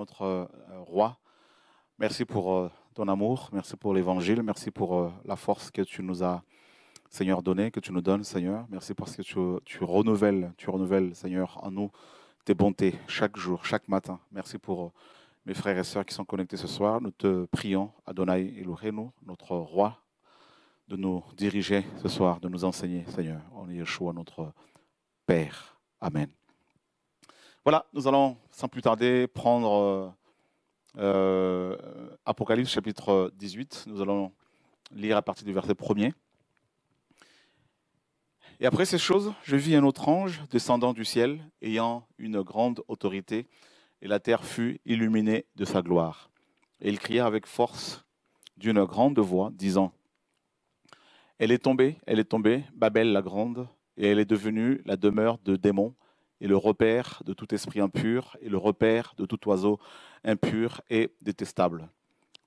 notre euh, roi. Merci pour euh, ton amour, merci pour l'évangile, merci pour euh, la force que tu nous as, Seigneur, donnée, que tu nous donnes, Seigneur. Merci parce que tu, renouvelles, tu renouvelles, Seigneur, en nous tes bontés chaque jour, chaque matin. Merci pour mes frères et sœurs qui sont connectés ce soir. Nous te prions, Adonai Elohenu, notre roi, de nous diriger ce soir, de nous enseigner, Seigneur. On En à notre Père. Amen. Voilà, nous allons sans plus tarder prendre euh, euh, Apocalypse chapitre 18. Nous allons lire à partir du verset premier. Et après ces choses, je vis un autre ange descendant du ciel, ayant une grande autorité, et la terre fut illuminée de sa gloire. Et il cria avec force d'une grande voix, disant, Elle est tombée, elle est tombée, Babel la grande, et elle est devenue la demeure de démons et le repère de tout esprit impur et le repère de tout oiseau impur et détestable.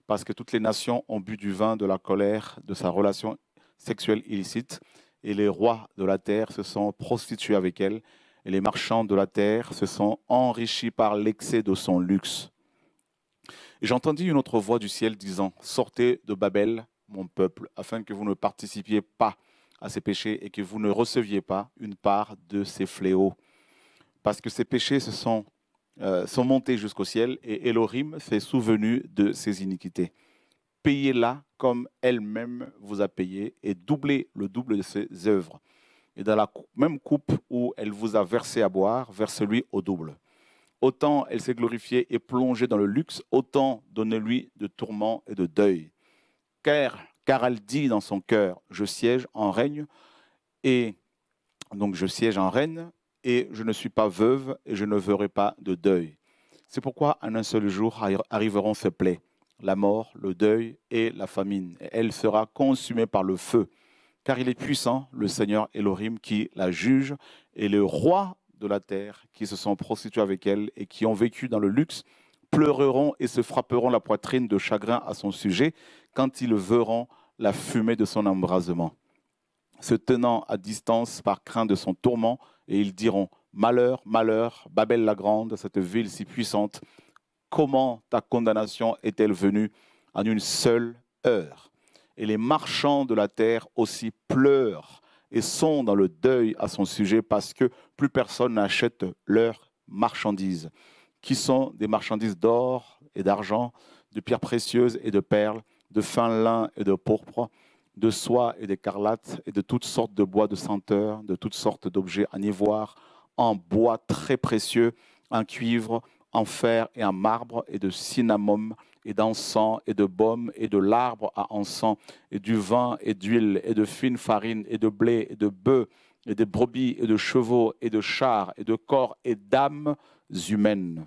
Parce que toutes les nations ont bu du vin de la colère de sa relation sexuelle illicite, et les rois de la terre se sont prostitués avec elle, et les marchands de la terre se sont enrichis par l'excès de son luxe. Et j'entendis une autre voix du ciel disant, Sortez de Babel, mon peuple, afin que vous ne participiez pas à ses péchés et que vous ne receviez pas une part de ses fléaux parce que ses péchés se sont, euh, sont montés jusqu'au ciel et Elohim s'est souvenu de ses iniquités. Payez-la comme elle-même vous a payé et doublez le double de ses œuvres. Et dans la même coupe où elle vous a versé à boire, versez lui au double. Autant elle s'est glorifiée et plongée dans le luxe, autant donnez-lui de tourments et de deuil. Car, car elle dit dans son cœur, je siège en règne, et donc je siège en règne, et je ne suis pas veuve et je ne verrai pas de deuil. C'est pourquoi en un seul jour arriveront ces plaies, la mort, le deuil et la famine. Et elle sera consumée par le feu, car il est puissant, le Seigneur Elohim, qui la juge, et le roi de la terre, qui se sont prostitués avec elle et qui ont vécu dans le luxe, pleureront et se frapperont la poitrine de chagrin à son sujet quand ils verront la fumée de son embrasement se tenant à distance par crainte de son tourment, et ils diront Malheur, malheur, Babel la Grande, cette ville si puissante, comment ta condamnation est-elle venue en une seule heure Et les marchands de la terre aussi pleurent et sont dans le deuil à son sujet parce que plus personne n'achète leurs marchandises, qui sont des marchandises d'or et d'argent, de pierres précieuses et de perles, de fin lin et de pourpre, de soie et d'écarlate et de toutes sortes de bois de senteur, de toutes sortes d'objets en ivoire, en bois très précieux, en cuivre, en fer et en marbre, et de cinnamome, et d'encens, et de baume, et de l'arbre à encens, et du vin, et d'huile, et de fine farine, et de blé, et de bœufs, et des brebis, et de chevaux, et de chars, et de corps, et d'âmes humaines.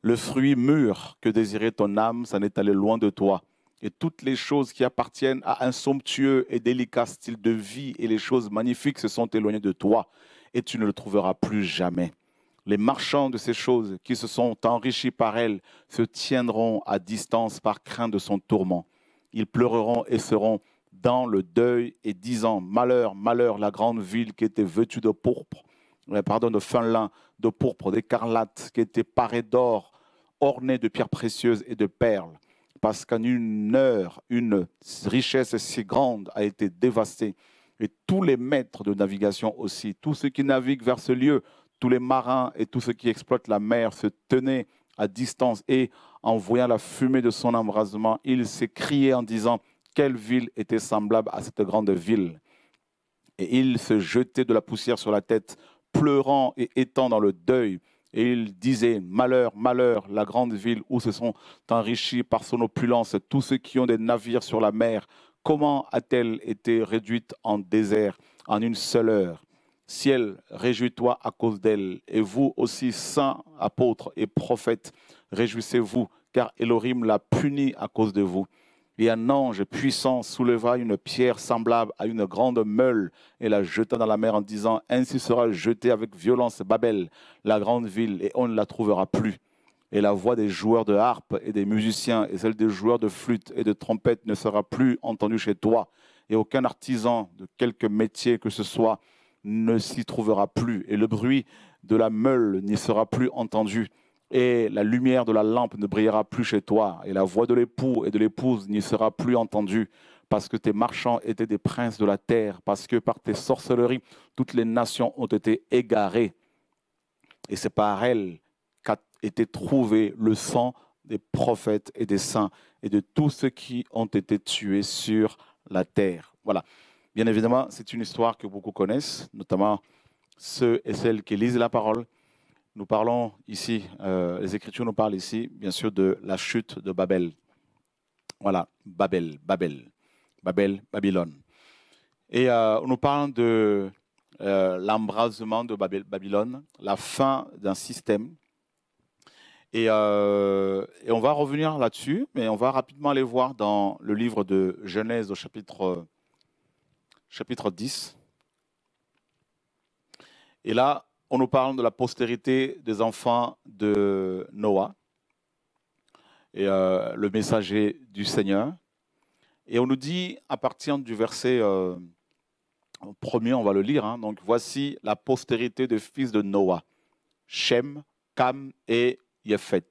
Le fruit mûr que désirait ton âme ça n'est allé loin de toi et toutes les choses qui appartiennent à un somptueux et délicat style de vie et les choses magnifiques se sont éloignées de toi et tu ne le trouveras plus jamais. Les marchands de ces choses qui se sont enrichis par elles se tiendront à distance par crainte de son tourment. Ils pleureront et seront dans le deuil et disant Malheur, malheur, la grande ville qui était vêtue de pourpre, euh, pardon, de fin lin, de pourpre, d'écarlate, qui était parée d'or, ornée de pierres précieuses et de perles parce qu'en une heure, une richesse si grande a été dévastée. Et tous les maîtres de navigation aussi, tous ceux qui naviguent vers ce lieu, tous les marins et tous ceux qui exploitent la mer se tenaient à distance et en voyant la fumée de son embrasement, ils s'écriaient en disant quelle ville était semblable à cette grande ville. Et ils se jetaient de la poussière sur la tête, pleurant et étant dans le deuil, et il disait Malheur, malheur, la grande ville où se sont enrichis par son opulence tous ceux qui ont des navires sur la mer, comment a-t-elle été réduite en désert en une seule heure Ciel, réjouis-toi à cause d'elle, et vous aussi, saints apôtres et prophètes, réjouissez-vous, car Elohim l'a punie à cause de vous. Et un ange puissant souleva une pierre semblable à une grande meule et la jeta dans la mer en disant Ainsi sera jetée avec violence Babel, la grande ville, et on ne la trouvera plus. Et la voix des joueurs de harpe et des musiciens et celle des joueurs de flûte et de trompette ne sera plus entendue chez toi, et aucun artisan de quelque métier que ce soit ne s'y trouvera plus, et le bruit de la meule n'y sera plus entendu et la lumière de la lampe ne brillera plus chez toi, et la voix de l'époux et de l'épouse n'y sera plus entendue, parce que tes marchands étaient des princes de la terre, parce que par tes sorcelleries, toutes les nations ont été égarées. Et c'est par elles qu'a été trouvé le sang des prophètes et des saints, et de tous ceux qui ont été tués sur la terre. Voilà. Bien évidemment, c'est une histoire que beaucoup connaissent, notamment ceux et celles qui lisent la parole. Nous parlons ici, euh, les Écritures nous parlent ici, bien sûr, de la chute de Babel. Voilà, Babel, Babel, Babel, Babylone. Et on euh, nous parle de euh, l'embrasement de Babylone, la fin d'un système. Et, on va revenir là-dessus, mais on va rapidement aller voir dans le livre de Genèse au chapitre, chapitre 10. Et là, on nous parle de la postérité des enfants de Noah et euh, le messager du Seigneur. Et on nous dit, à partir du verset euh, premier, on va le lire, hein. donc voici la postérité des fils de Noah, Shem, Cam et Yefet.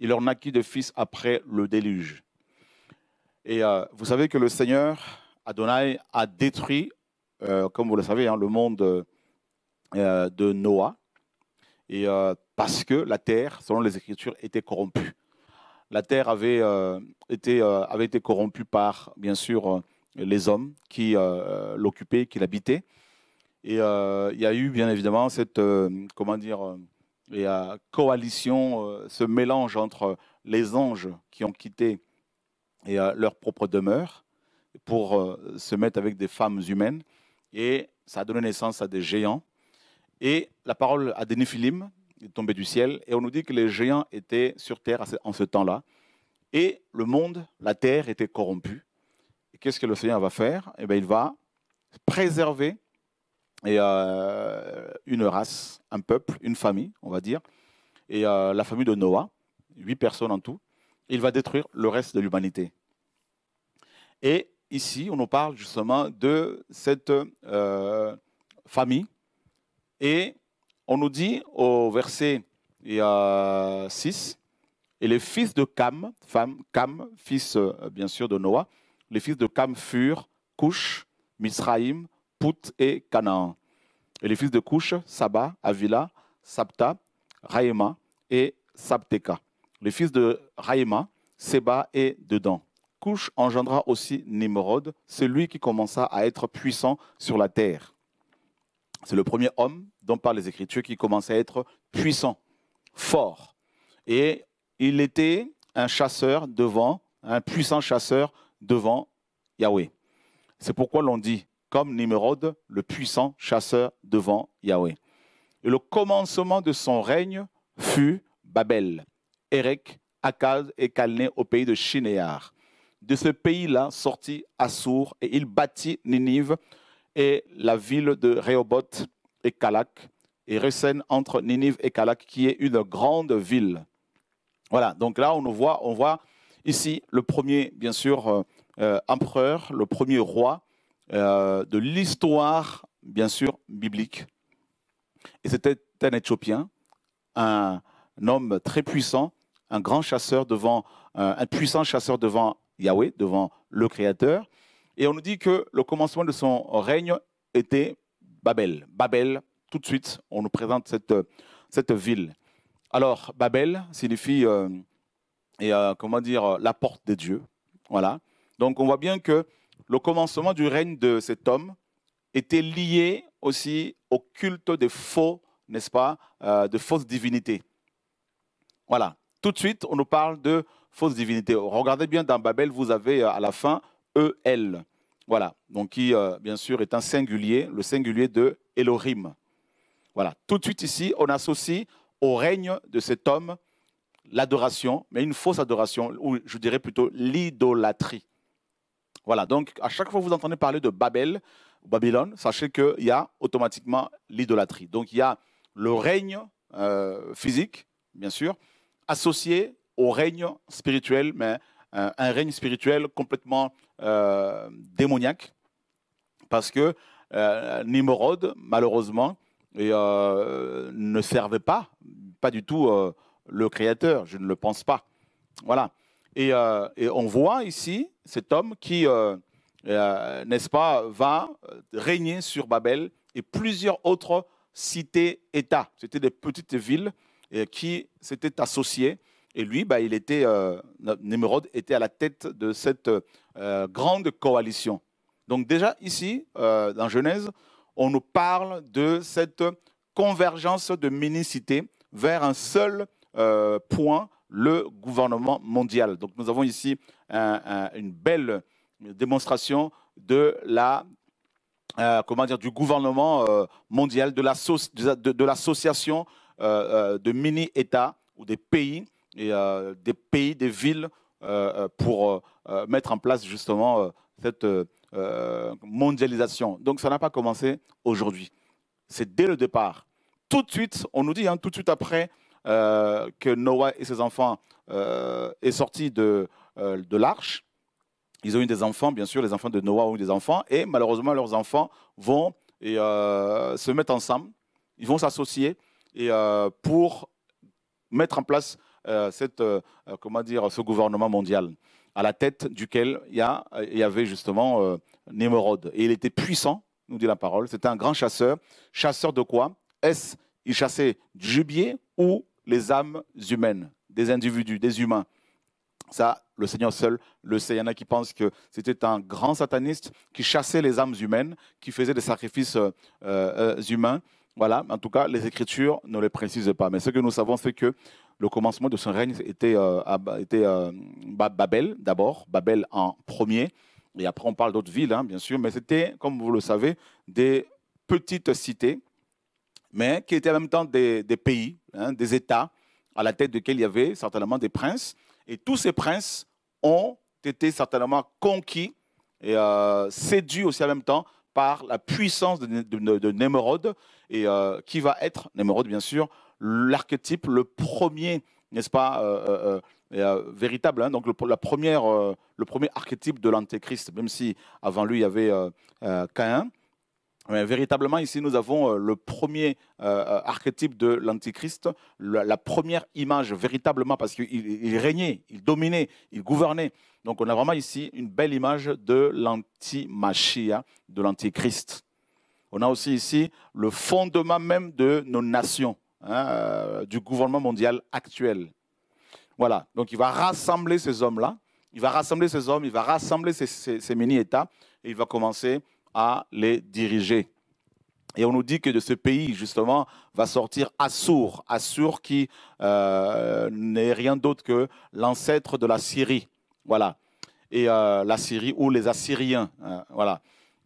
Il leur naquit des fils après le déluge. Et euh, vous savez que le Seigneur, Adonai, a détruit, comme vous le savez, hein, le monde euh, de Noah, et, euh, parce que la terre, selon les Écritures, était corrompue. La terre avait, euh, été, avait été corrompue par, bien sûr, les hommes qui l'occupaient, qui l'habitaient. Et il y a eu, bien évidemment, cette, comment dire, coalition, ce mélange entre les anges qui ont quitté leur propre demeure pour se mettre avec des femmes humaines. Et ça a donné naissance à des géants et la parole à des néphilim est tombée du ciel, et on nous dit que les géants étaient sur terre en ce temps-là, et le monde, la terre était corrompue. qu'est-ce que le Seigneur va faire Eh bien, il va préserver euh, une race, un peuple, une famille, on va dire, et euh, la famille de Noah, huit personnes en tout. Il va détruire le reste de l'humanité. Et ici, on nous parle justement de cette euh, famille et on nous dit au verset 6, et les fils de Cam, femme, Cam, fils euh, bien sûr de Noah, les fils de Cam furent Cush, Misraïm, Put et Canaan. Et les fils de Cush, Saba, Avila, Sabta, Raïma et Sabteka. Les fils de Raïma, Seba et Dedan. Cush engendra aussi Nimrod, celui qui commença à être puissant sur la terre. C'est le premier homme dont par les Écritures, qui commence à être puissant, fort. Et il était un chasseur devant, un puissant chasseur devant Yahweh. C'est pourquoi l'on dit, comme Nimrod, le puissant chasseur devant Yahweh. Et le commencement de son règne fut Babel, Erech, Akkad et Calné au pays de Shinéar. De ce pays-là sortit Assour et il bâtit Ninive et la ville de Rehoboth et Kalak, et Resen entre Ninive et Kalak, qui est une grande ville. Voilà, donc là, on voit, on voit ici le premier, bien sûr, euh, euh, empereur, le premier roi euh, de l'histoire, bien sûr, biblique. Et c'était un Éthiopien, un, homme très puissant, un grand chasseur devant, un puissant chasseur devant Yahweh, devant le Créateur. Et on nous dit que le commencement de son règne était Babel. Babel, tout de suite, on nous présente cette, euh, cette ville. Alors, Babel signifie, euh, et, euh, comment dire, la porte des dieux. Voilà. Donc, on voit bien que le commencement du règne de cet homme était lié aussi au culte des faux, n'est-ce pas, de fausses divinités. Voilà. Tout de suite, on nous parle de fausses divinités. Regardez bien dans Babel, vous avez à la fin EL. Voilà, donc qui, euh, bien sûr, est un singulier, le singulier de Elohim. Voilà, tout de suite ici, on associe au règne de cet homme l'adoration, mais une fausse adoration, ou je dirais plutôt l'idolâtrie. Voilà, donc à chaque fois que vous entendez parler de Babel, Babylone, sachez qu'il y a automatiquement l'idolâtrie. Donc il y a le règne euh, physique, bien sûr, associé au règne spirituel, mais un règne spirituel complètement euh, démoniaque, parce que euh, Nimrod, malheureusement, et, euh, ne servait pas, pas du tout le Créateur, je ne le pense pas. Voilà. Et, et on voit ici cet homme qui, n'est-ce pas, va régner sur Babel et plusieurs autres cités-États. C'était des petites villes qui s'étaient associées et lui, bah, il était, euh, était à la tête de cette euh, grande coalition. Donc déjà ici, euh, dans Genèse, on nous parle de cette convergence de mini-cités vers un seul point, le gouvernement mondial. Donc nous avons ici une belle démonstration de la comment dire, du gouvernement mondial, de l'association de, de mini-États ou des pays et euh, des pays, des villes euh, euh, pour mettre en place justement cette mondialisation. Donc ça n'a pas commencé aujourd'hui. C'est dès le départ. Tout de suite, on nous dit, hein, tout de suite après que Noah et ses enfants euh, est sorti de, de l'arche, ils ont eu des enfants, bien sûr, les enfants de Noah ont eu des enfants, et malheureusement, leurs enfants vont et, se mettre ensemble, ils vont s'associer et pour mettre en place euh, cette, euh, euh, comment dire, ce gouvernement mondial à la tête duquel il y, il y avait justement euh, Et il était puissant, nous dit la parole. C'était un grand chasseur. Chasseur de quoi Est-ce il chassait du gibier ou les âmes humaines, des individus, des humains Ça, le Seigneur seul le sait. Il y en a qui pensent que c'était un grand sataniste qui chassait les âmes humaines, qui faisait des sacrifices humains voilà, en tout cas, les Écritures ne les précisent pas. Mais ce que nous savons, c'est que le commencement de son règne était, euh, euh, Babel d'abord, Babel en premier, et après on parle d'autres villes, hein, bien sûr, mais c'était, comme vous le savez, des petites cités, mais qui étaient en même temps des, pays, hein, des États, à la tête desquels il y avait certainement des princes, et tous ces princes ont été certainement conquis et euh, séduits aussi en même temps par la puissance de, de, et euh, qui va être, Nemrod bien sûr, l'archétype, le premier, n'est-ce pas, euh, euh, véritable, hein. donc le, la première, le premier archétype de l'antéchrist, même si avant lui il y avait Caïn. véritablement, ici, nous avons le premier archétype de l'Antichrist, la, première image véritablement, parce qu'il régnait, il dominait, il gouvernait. Donc on a vraiment ici une belle image de l'antimachia, de l'Antichrist. On a aussi ici le fondement même de nos nations, hein, euh, du gouvernement mondial actuel. Voilà, donc il va rassembler ces hommes-là, il va rassembler ces hommes, il va rassembler ces, mini-États et il va commencer à les diriger. Et on nous dit que de ce pays, justement, va sortir Assur, Assur qui euh, n'est rien d'autre que l'ancêtre de la Syrie. Voilà. Et euh, la Syrie ou les Assyriens. Hein, voilà.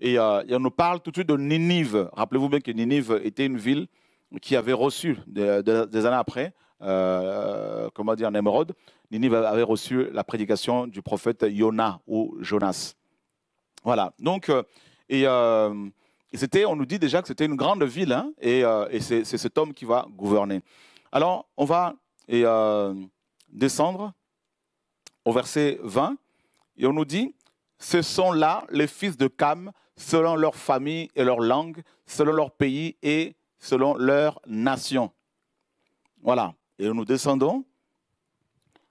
Euh, et, on nous parle tout de suite de Ninive. Rappelez-vous bien que Ninive était une ville qui avait reçu, des années après, euh, comment dire, Némrod, Ninive avait reçu la prédication du prophète Yona ou Jonas. Voilà. Donc, euh, et, c'était, on nous dit déjà que c'était une grande ville, hein, et, c'est, cet homme qui va gouverner. Alors, on va et, descendre au verset 20, et on nous dit ce sont là les fils de Cam, selon leur famille et leur langue, selon leur pays et selon leur nation. Voilà. Et nous descendons.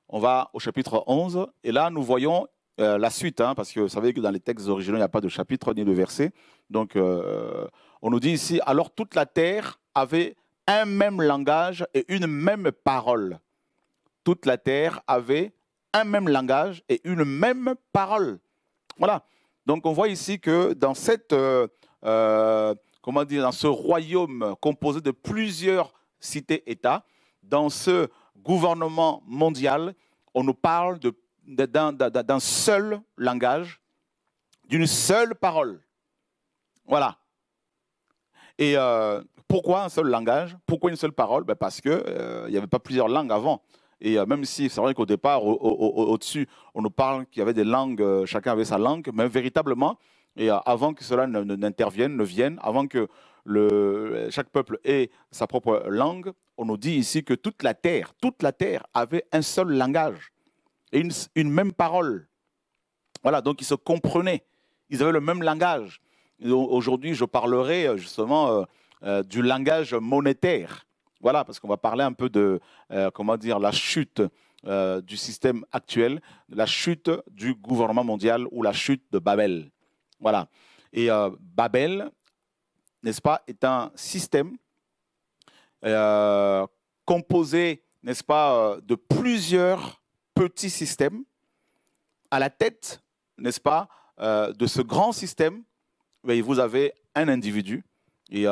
On va au chapitre 11. Et là, nous voyons euh, la suite, hein, parce que vous savez que dans les textes originaux, il n'y a pas de chapitre ni de verset. Donc, euh, on nous dit ici, alors toute la terre avait un même langage et une même parole. Toute la terre avait un même langage et une même parole. Voilà. Donc on voit ici que dans euh, euh, dans ce royaume composé de plusieurs cités-États, dans ce gouvernement mondial, on nous parle d'un seul langage, d'une seule parole. Voilà. Et euh, pourquoi un seul langage Pourquoi une seule parole ben, Parce qu'il n'y avait pas plusieurs langues avant. Et euh, même si c'est vrai qu'au départ, au-dessus, on nous parle qu'il y avait des langues, euh, chacun avait sa langue, mais véritablement, et euh, avant que cela n'intervienne, ne vienne, avant que le, chaque peuple ait sa propre langue, on nous dit ici que toute la terre, toute la terre avait un seul langage et une, même parole. Voilà, donc ils se comprenaient, ils avaient le même langage. Aujourd'hui, je parlerai justement du langage monétaire. Voilà, parce qu'on va parler un peu de, euh, comment dire, la chute euh, du système actuel, la chute du gouvernement mondial ou la chute de Babel. Voilà. Et euh, Babel, n'est-ce pas, est un système composé, n'est-ce pas, de plusieurs petits systèmes à la tête, n'est-ce pas, de ce grand système. Vous avez un individu et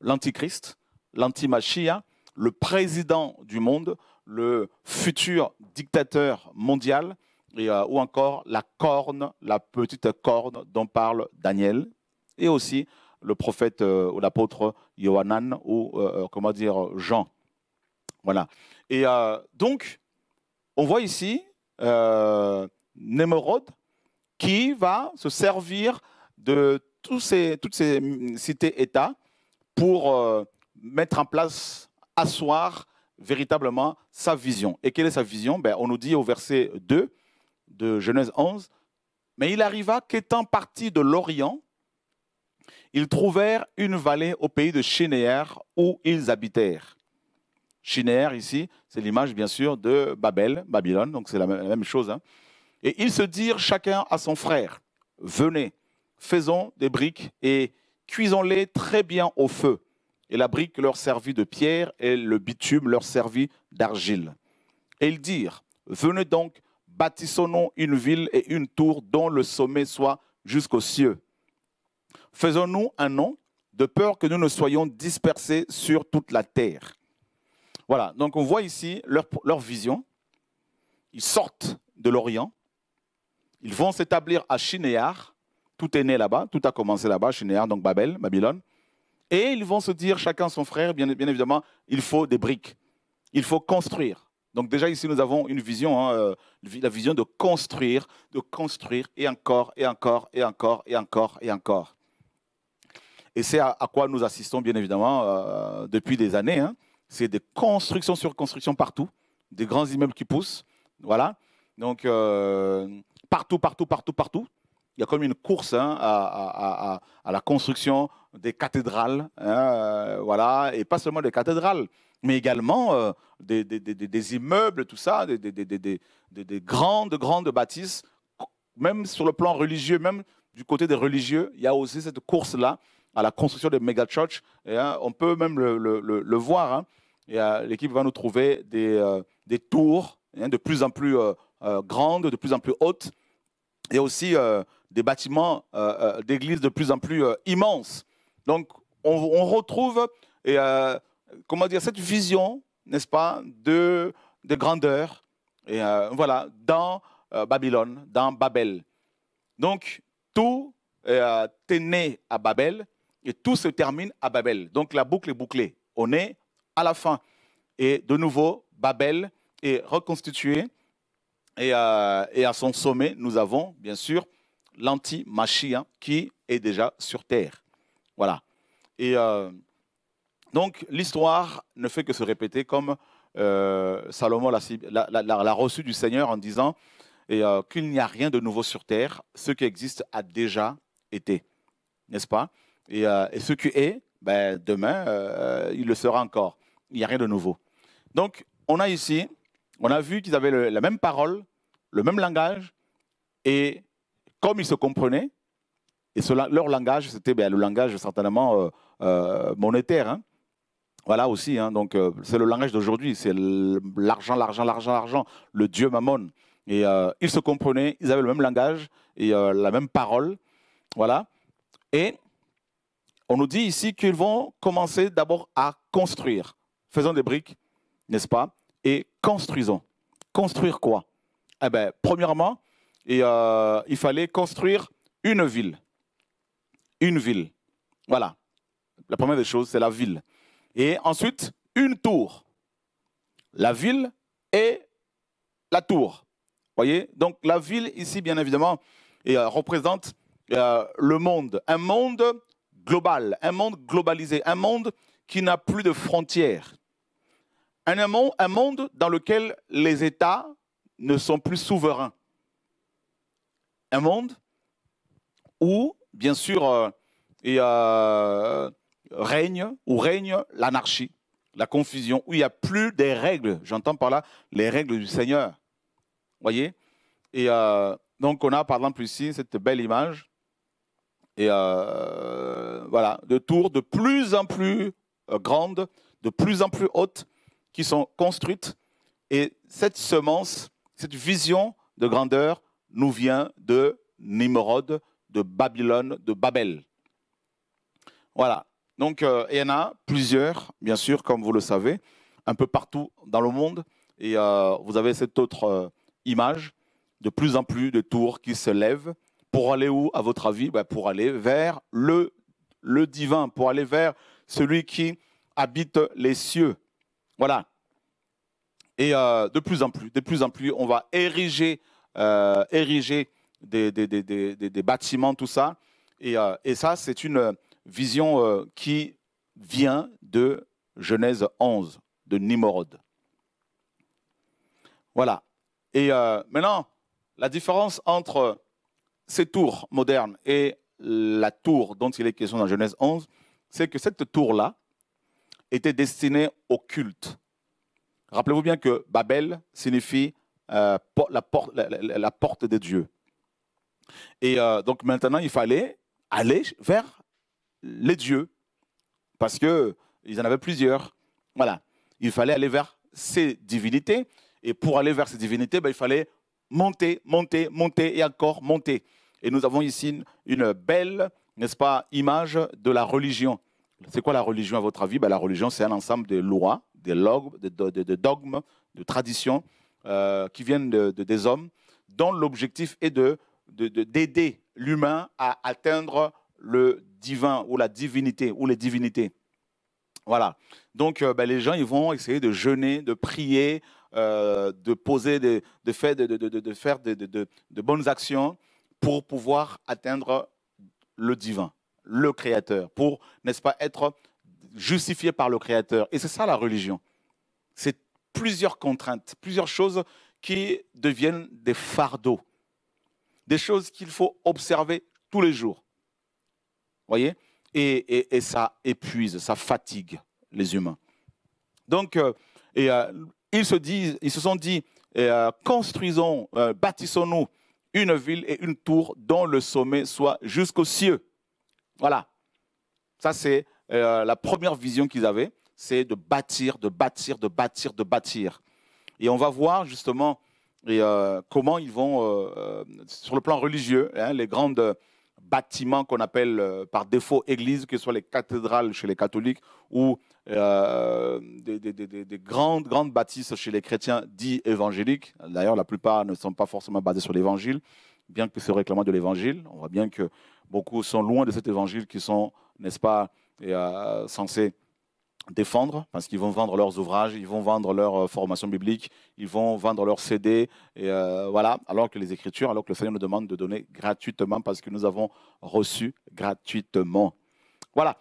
l'antichrist l'antimachia, le président du monde, le futur dictateur mondial, euh, ou encore la corne, la petite corne dont parle Daniel, et aussi le prophète euh, ou l'apôtre Yohanan, ou euh, comment dire Jean. Voilà. Et donc, on voit ici Némorod qui va se servir de tous toutes ces cités-États pour mettre en place, asseoir véritablement sa vision. Et quelle est sa vision ben, On nous dit au verset 2 de Genèse 11, Mais il arriva qu'étant partis de l'Orient, ils trouvèrent une vallée au pays de Shinéar où ils habitèrent. Shinéar, ici, c'est l'image bien sûr de Babel, Babylone, donc c'est la, même chose. Hein. Et ils se dirent chacun à son frère, venez, faisons des briques et cuisons-les très bien au feu et la brique leur servit de pierre et le bitume leur servit d'argile. Et ils dirent, venez donc, bâtissons-nous une ville et une tour dont le sommet soit jusqu'aux cieux. Faisons-nous un nom, de peur que nous ne soyons dispersés sur toute la terre. Voilà, donc on voit ici leur, leur vision. Ils sortent de l'Orient, ils vont s'établir à Chinéar. Tout est né là-bas, tout a commencé là-bas, Chinéar, donc Babel, Babylone. Et ils vont se dire, chacun son frère, bien, évidemment, il faut des briques, il faut construire. Donc déjà ici, nous avons une vision, hein, euh, la vision de construire, de construire, et encore, et encore, et encore, et encore, et encore. Et c'est à, quoi nous assistons, bien évidemment, euh, depuis des années. Hein. C'est des constructions sur constructions partout, des grands immeubles qui poussent, voilà. Donc euh, partout, partout, partout, partout. Il y a comme une course hein, à la construction, des cathédrales, hein, euh, voilà, et pas seulement des cathédrales, mais également euh, des, des, immeubles, tout ça, des, grandes, grandes bâtisses, même sur le plan religieux, même du côté des religieux, il y a aussi cette course-là à la construction des méga churches. Hein, on peut même le, voir. Hein. Euh, l'équipe va nous trouver des, tours de plus en plus grandes, de plus en plus hautes. et aussi des bâtiments d'églises de plus en plus immenses. Donc, on, retrouve euh, comment dire, cette vision, n'est-ce pas, de, grandeur et, euh, voilà, dans euh, Babylone, dans Babel. Donc, tout est né à Babel et tout se termine à Babel. Donc, la boucle est bouclée. On est à la fin. Et de nouveau, Babel est reconstitué. Et, et à son sommet, nous avons, bien sûr, l'anti-machia hein, qui est déjà sur terre. Voilà. Et euh, donc, l'histoire ne fait que se répéter comme euh, Salomon l'a reçu du Seigneur en disant euh, qu'il n'y a rien de nouveau sur terre. Ce qui existe a déjà été. N'est-ce pas et, ce qui est, ben, demain, il le sera encore. Il n'y a rien de nouveau. Donc, on a ici, on a vu qu'ils avaient la même parole, le même langage, et comme ils se comprenaient, et leur langage, c'était ben, le langage certainement euh, euh, monétaire. Hein. Voilà aussi, hein. donc euh, c'est le langage d'aujourd'hui, c'est l'argent, l'argent, l'argent, l'argent, le dieu mammon. Et ils se comprenaient, ils avaient le même langage et la même parole. Voilà. Et on nous dit ici qu'ils vont commencer d'abord à construire. Faisons des briques, n'est-ce pas Et construisons. Construire quoi Eh bien, premièrement, et, il fallait construire une ville une ville. Voilà. La première des choses, c'est la ville. Et ensuite, une tour. La ville et la tour. Voyez Donc la ville ici, bien évidemment, euh, représente euh, le monde. Un monde global, un monde globalisé, un monde qui n'a plus de frontières. Un, un monde dans lequel les États ne sont plus souverains. Un monde où bien sûr, euh, et, euh, règne ou règne l'anarchie, la confusion, où il n'y a plus des règles. J'entends par là les règles du Seigneur. Voyez Et euh, donc, on a par exemple ici cette belle image. Et voilà, de tours de plus en plus grandes, de plus en plus hautes, qui sont construites. Et cette semence, cette vision de grandeur nous vient de Nimrod, de Babylone, de Babel. Voilà. Donc, euh, il y en a plusieurs, bien sûr, comme vous le savez, un peu partout dans le monde. Et euh, vous avez cette autre euh, image, de plus en plus de tours qui se lèvent. Pour aller où, à votre avis ben, Pour aller vers le, le divin, pour aller vers celui qui habite les cieux. Voilà. Et de plus en plus, de plus en plus, on va ériger, ériger des, bâtiments, tout ça. Et, euh, ça, c'est une euh, vision euh, qui vient de Genèse 11, de Nimrod. Voilà. Et maintenant, la différence entre ces tours modernes et la tour dont il est question dans Genèse 11, c'est que cette tour-là était destinée au culte. Rappelez-vous bien que Babel signifie la, porte, des dieux. la, porte de Dieu. Et euh, donc maintenant, il fallait aller vers les dieux, parce qu'ils en avaient plusieurs. Voilà, il fallait aller vers ces divinités, et pour aller vers ces divinités, ben, il fallait monter, monter, monter, et encore monter. Et nous avons ici une belle, n'est-ce pas, image de la religion. C'est quoi la religion à votre avis ben, La religion, c'est un ensemble de lois, de, de, dogmes, de traditions euh, qui viennent des hommes, dont l'objectif est de d'aider l'humain à atteindre le divin ou la divinité ou les divinités. Voilà. Donc, euh, ben, les gens, ils vont essayer de jeûner, de prier, euh, de poser, de faire, de, de faire de bonnes actions pour pouvoir atteindre le divin, le créateur, pour, n'est-ce pas, être justifié par le créateur. Et c'est ça la religion. C'est plusieurs contraintes, plusieurs choses qui deviennent des fardeaux des choses qu'il faut observer tous les jours. Voyez et, ça épuise, ça fatigue les humains. Donc, euh, euh, ils, se disent, ils se sont dit, euh, construisons, bâtissons-nous une ville et une tour dont le sommet soit jusqu'aux cieux. Voilà. Ça, c'est la première vision qu'ils avaient, c'est de bâtir, de bâtir, de bâtir, de bâtir. Et on va voir justement et euh, comment ils vont, euh, euh, sur le plan religieux, hein, les grandes bâtiments qu'on appelle par défaut églises, que ce soit les cathédrales chez les catholiques ou des, grandes, grandes bâtisses chez les chrétiens dits évangéliques. D'ailleurs, la plupart ne sont pas forcément basés sur l'évangile, bien que se réclamant de l'évangile. On voit bien que beaucoup sont loin de cet évangile qui sont, n'est-ce pas, censés défendre parce qu'ils vont vendre leurs ouvrages, ils vont vendre leur euh, formation biblique, ils vont vendre leurs CD, et euh, voilà. Alors que les Écritures, alors que le Seigneur nous demande de donner gratuitement parce que nous avons reçu gratuitement. Voilà.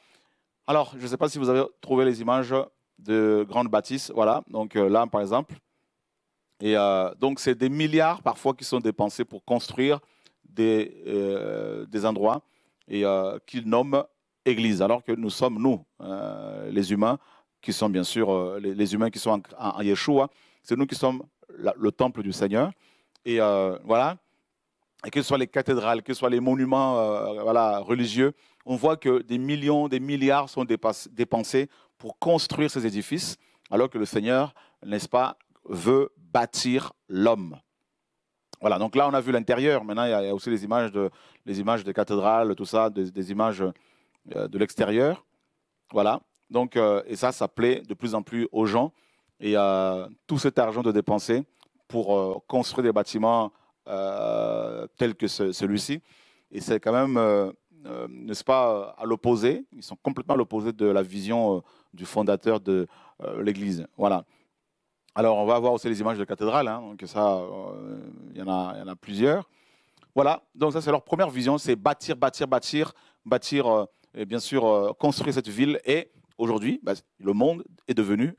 Alors, je ne sais pas si vous avez trouvé les images de grandes bâtisses. Voilà. Donc euh, là, par exemple. Et donc, c'est des milliards parfois qui sont dépensés pour construire des, des endroits et qu'ils nomment Église, alors que nous sommes, nous, euh, les humains, qui sont bien sûr euh, les, humains qui sont en, Yeshua, c'est nous qui sommes le temple du Seigneur. Et euh, voilà, et que soient les cathédrales, que soient les monuments voilà, religieux, on voit que des millions, des milliards sont dépensés pour construire ces édifices, alors que le Seigneur, n'est-ce pas, veut bâtir l'homme. Voilà, donc là, on a vu l'intérieur. Maintenant, il y, a, aussi les images, de, les images des cathédrales, tout ça, des images euh, de l'extérieur. Voilà. Donc, euh, et ça, ça plaît de plus en plus aux gens. Et euh, tout cet argent de dépenser pour construire des bâtiments tels que celui-ci. Et c'est quand même n'est-ce pas, à l'opposé. Ils sont complètement à l'opposé de la vision du fondateur de l'Église. Voilà. Alors, on va voir aussi les images de la cathédrale, hein. donc ça, il y, y en a plusieurs. Voilà, donc ça, c'est leur première vision, c'est bâtir, bâtir, bâtir, bâtir et bien sûr euh, construire cette ville. Et aujourd'hui, bah, le monde est devenu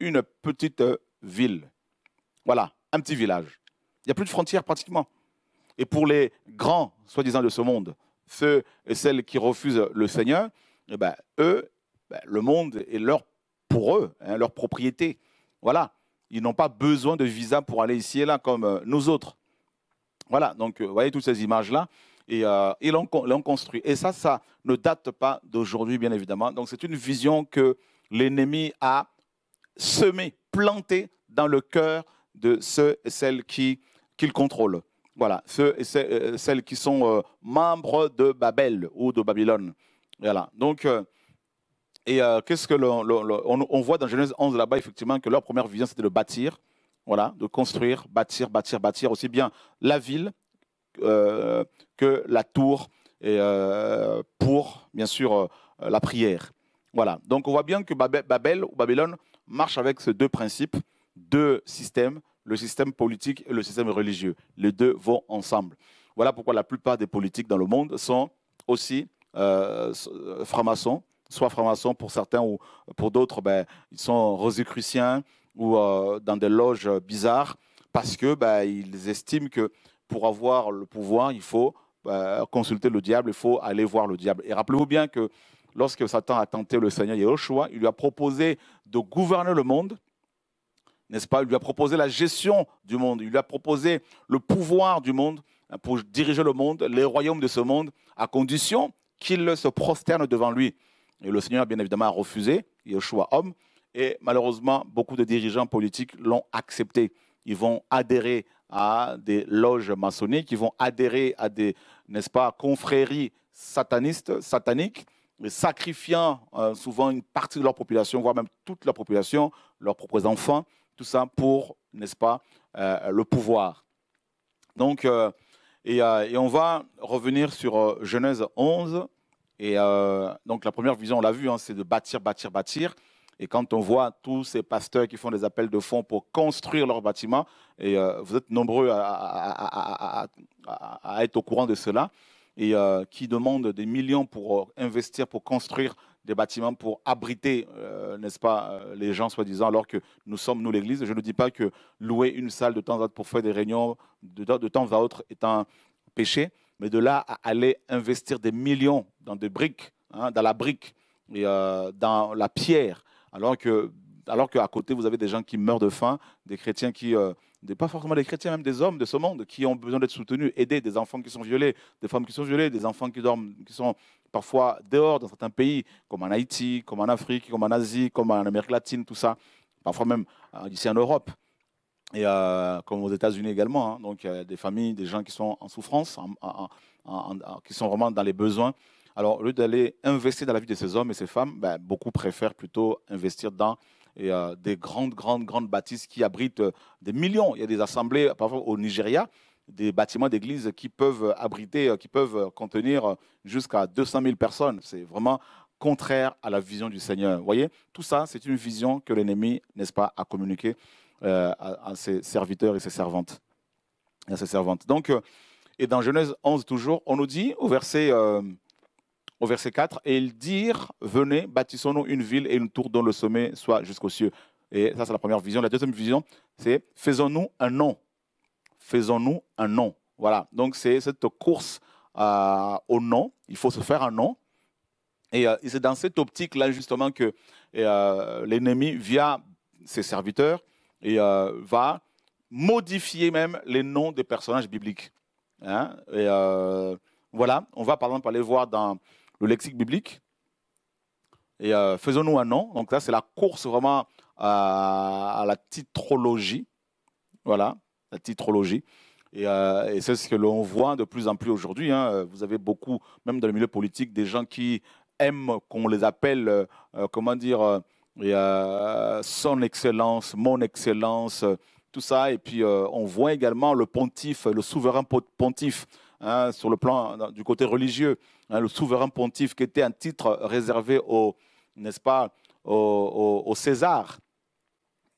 une petite euh, ville. Voilà, un petit village. Il n'y a plus de frontières pratiquement. Et pour les grands, soi-disant, de ce monde, ceux et celles qui refusent le Seigneur, eh ben, eux, ben, le monde est leur pour eux, hein, leur propriété. Voilà, ils n'ont pas besoin de visa pour aller ici et là comme euh, nous autres. Voilà, donc vous voyez toutes ces images-là, et ils euh, l'ont construit. Et ça, ça ne date pas d'aujourd'hui, bien évidemment. Donc c'est une vision que l'ennemi a semée, plantée dans le cœur de ceux et celles qui qu'il contrôle. Voilà, ceux et euh, celles qui sont euh, membres de Babel ou de Babylone. Voilà. Donc, et qu'est-ce que on, on, voit dans Genèse 11 là-bas effectivement que leur première vision c'était de bâtir, voilà, de construire, bâtir, bâtir, bâtir aussi bien la ville euh, que la tour et, euh, pour, bien sûr, euh, la prière. Voilà. Donc on voit bien que Babel ou Babylone marche avec ces deux principes, deux systèmes, le système politique et le système religieux. Les deux vont ensemble. Voilà pourquoi la plupart des politiques dans le monde sont aussi euh, francs-maçons, soit francs-maçons pour certains ou pour d'autres, ben, ils sont rosicruciens ou dans des loges bizarres parce que ben, ils estiment que pour avoir le pouvoir, il faut euh, consulter le diable, il faut aller voir le diable. Et rappelez-vous bien que lorsque Satan a tenté le Seigneur Yahushua, il lui a proposé de gouverner le monde, n'est-ce pas Il lui a proposé la gestion du monde, il lui a proposé le pouvoir du monde hein, pour diriger le monde, les royaumes de ce monde, à condition qu'il se prosterne devant lui. Et le Seigneur, bien évidemment, a refusé, Yahushua homme, et malheureusement, beaucoup de dirigeants politiques l'ont accepté. Ils vont adhérer à des loges maçonniques, qui vont adhérer à des, n'est-ce pas, confréries satanistes, sataniques, sacrifiant euh, souvent une partie de leur population, voire même toute leur population, leurs propres enfants, tout ça pour, n'est-ce pas, euh, le pouvoir. Donc, euh, et, on va revenir sur Genèse 11. Et donc la première vision, on l'a vu, hein, c'est de bâtir, bâtir, bâtir. Et quand on voit tous ces pasteurs qui font des appels de fonds pour construire leurs bâtiments, et euh, vous êtes nombreux à, être au courant de cela, et euh, qui demandent des millions pour euh, investir, pour construire des bâtiments pour abriter, n'est-ce pas, les gens soi-disant, alors que nous sommes, nous, l'Église. Je ne dis pas que louer une salle de temps à autre pour faire des réunions de, temps à autre est un péché, mais de là à aller investir des millions dans des briques, hein, dans la brique et dans la pierre, alors que alors qu'à côté, vous avez des gens qui meurent de faim, des chrétiens qui, euh, pas forcément des chrétiens, même des hommes de ce monde qui ont besoin d'être soutenus, aidés, des enfants qui sont violés, des femmes qui sont violées, des enfants qui dorment, qui sont parfois dehors dans certains pays, comme en Haïti, comme en Afrique, comme en Asie, comme en Amérique latine, tout ça, parfois même euh, ici en Europe. Et euh, comme aux États-Unis également, hein. donc des familles, des gens qui sont en souffrance, qui sont vraiment dans les besoins. Alors, au lieu d'aller investir dans la vie de ces hommes et ces femmes, ben, beaucoup préfèrent plutôt investir dans euh, des grandes, grandes, grandes bâtisses qui abritent euh, des millions. Il y a des assemblées, parfois au Nigeria, des bâtiments d'églises qui peuvent abriter, euh, qui peuvent contenir jusqu'à 200 000 personnes. C'est vraiment contraire à la vision du Seigneur. Vous voyez, tout ça, c'est une vision que l'ennemi, n'est-ce pas, a communiquée à, ses serviteurs et ses servantes. À ses servantes. Donc, et dans Genèse 11, toujours, on nous dit au verset au verset 4, et ils dirent, venez, bâtissons-nous une ville et une tour dont le sommet soit jusqu'aux cieux. Et ça, c'est la première vision. La deuxième vision, c'est faisons-nous un nom. Faisons-nous un nom. Voilà, donc c'est cette course euh, au nom. Il faut se faire un nom. Et euh, c'est dans cette optique-là, justement, que euh, l'ennemi, via ses serviteurs, et, va modifier même les noms des personnages bibliques. Hein. voilà, on va par exemple aller voir dans le lexique biblique. Et euh, faisons-nous un nom. Donc là, c'est la course vraiment à, la titrologie. Voilà, la titrologie. Euh, et, c'est ce que l'on voit de plus en plus aujourd'hui. Hein. Vous avez beaucoup, même dans le milieu politique, des gens qui aiment qu'on les appelle, euh, comment dire, son excellence, mon excellence, tout ça. Et puis, on voit également le pontife, le souverain pontife, hein, sur le plan du côté religieux. Hein, le souverain pontife, qui était un titre réservé au, n'est-ce pas, au, César.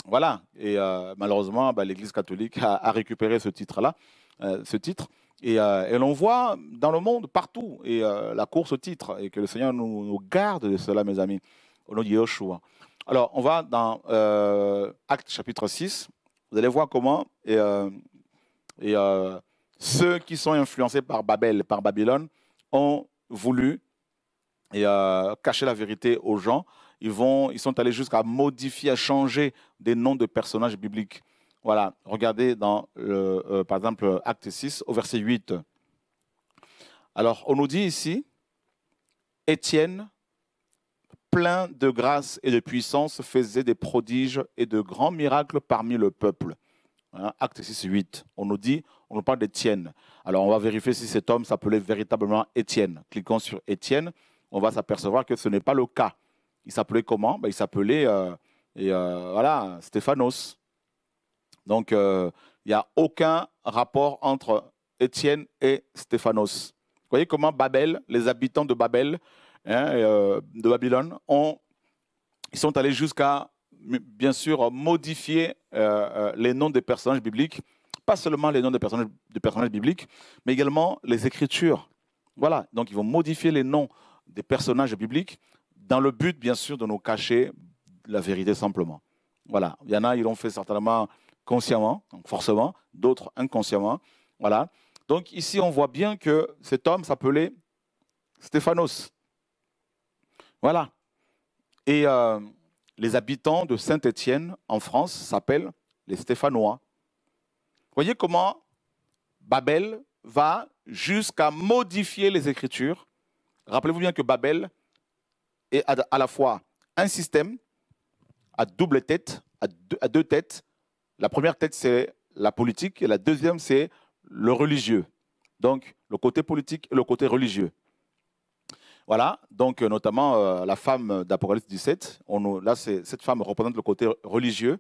Voilà. Et euh, malheureusement, bah, l'Église catholique a, récupéré ce titre-là, euh, ce titre. Euh, et, l'on voit dans le monde, partout, et la course au titre, et que le Seigneur nous, garde de cela, mes amis, au nom de Yeshua. Alors, on va dans Acte chapitre 6. Vous allez voir comment et, et, ceux qui sont influencés par Babel, par Babylone, ont voulu et, euh, cacher la vérité aux gens. Ils, vont, ils sont allés jusqu'à modifier, à changer des noms de personnages bibliques. Voilà, regardez dans, euh, par exemple, Acte 6, au verset 8. Alors, on nous dit ici, Étienne, plein de grâce et de puissance, faisait des prodiges et de grands miracles parmi le peuple. Hein, acte 6, 8. On nous dit, on nous parle d'Étienne. Alors on va vérifier si cet homme s'appelait véritablement Étienne. Cliquons sur Étienne, on va s'apercevoir que ce n'est pas le cas. Il s'appelait comment ben, Il s'appelait euh, euh, voilà, Stéphanos. Donc euh, il y n'y a aucun rapport entre Étienne et Stéphanos. Vous voyez comment Babel, les habitants de Babel, hein, de Babylone, ont, ils sont allés jusqu'à bien sûr modifier euh, euh, les noms des personnages bibliques, pas seulement les noms des personnages, des personnages bibliques, mais également les écritures. Voilà, donc ils vont modifier les noms des personnages bibliques dans le but, bien sûr, de nous cacher la vérité simplement. Voilà, il y en a, ils l'ont fait certainement consciemment, donc forcément, d'autres inconsciemment. Voilà. Donc ici, on voit bien que cet homme s'appelait Stéphanos. Voilà. Et euh, les habitants de Saint-Étienne en France s'appellent les Stéphanois. Voyez comment Babel va jusqu'à modifier les Écritures. Rappelez-vous bien que Babel est à la fois un système à double tête, à deux, à deux têtes. La première tête, c'est la politique, et la deuxième, c'est le religieux. Donc, le côté politique et le côté religieux. Voilà, donc euh, notamment euh, la femme d'Apocalypse 17. là, cette femme représente le côté religieux.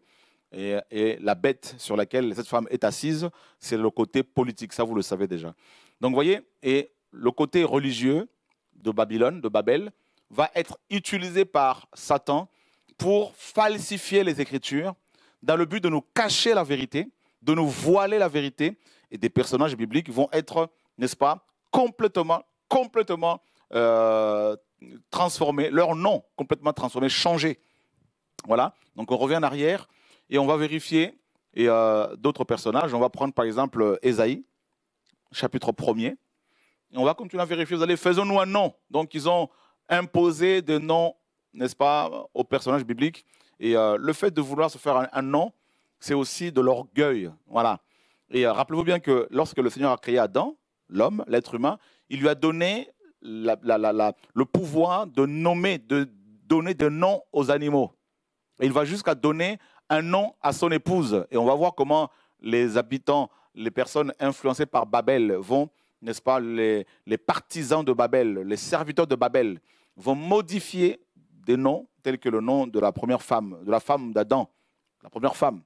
Et, et, la bête sur laquelle cette femme est assise, c'est le côté politique, ça vous le savez déjà. Donc vous voyez, et le côté religieux de Babylone, de Babel, va être utilisé par Satan pour falsifier les Écritures dans le but de nous cacher la vérité, de nous voiler la vérité, et des personnages bibliques vont être, n'est-ce pas, complètement, complètement euh, transformer, leur nom complètement transformé, changé. Voilà, donc on revient en arrière et on va vérifier et euh, d'autres personnages. On va prendre par exemple Esaïe, chapitre 1er. on va continuer à vérifier. Vous allez, faisons-nous un nom. Donc ils ont imposé des noms, n'est-ce pas, aux personnages bibliques. Et euh, le fait de vouloir se faire un, nom, c'est aussi de l'orgueil. Voilà. Et euh, rappelez-vous bien que lorsque le Seigneur a créé Adam, l'homme, l'être humain, il lui a donné le pouvoir de nommer, de donner des noms aux animaux. il va jusqu'à donner un nom à son épouse. Et on va voir comment les habitants, les personnes influencées par Babel vont, n'est-ce pas, les partisans de Babel, les serviteurs de Babel, vont modifier des noms tels que le nom de la première femme, de la femme d'Adam, la première femme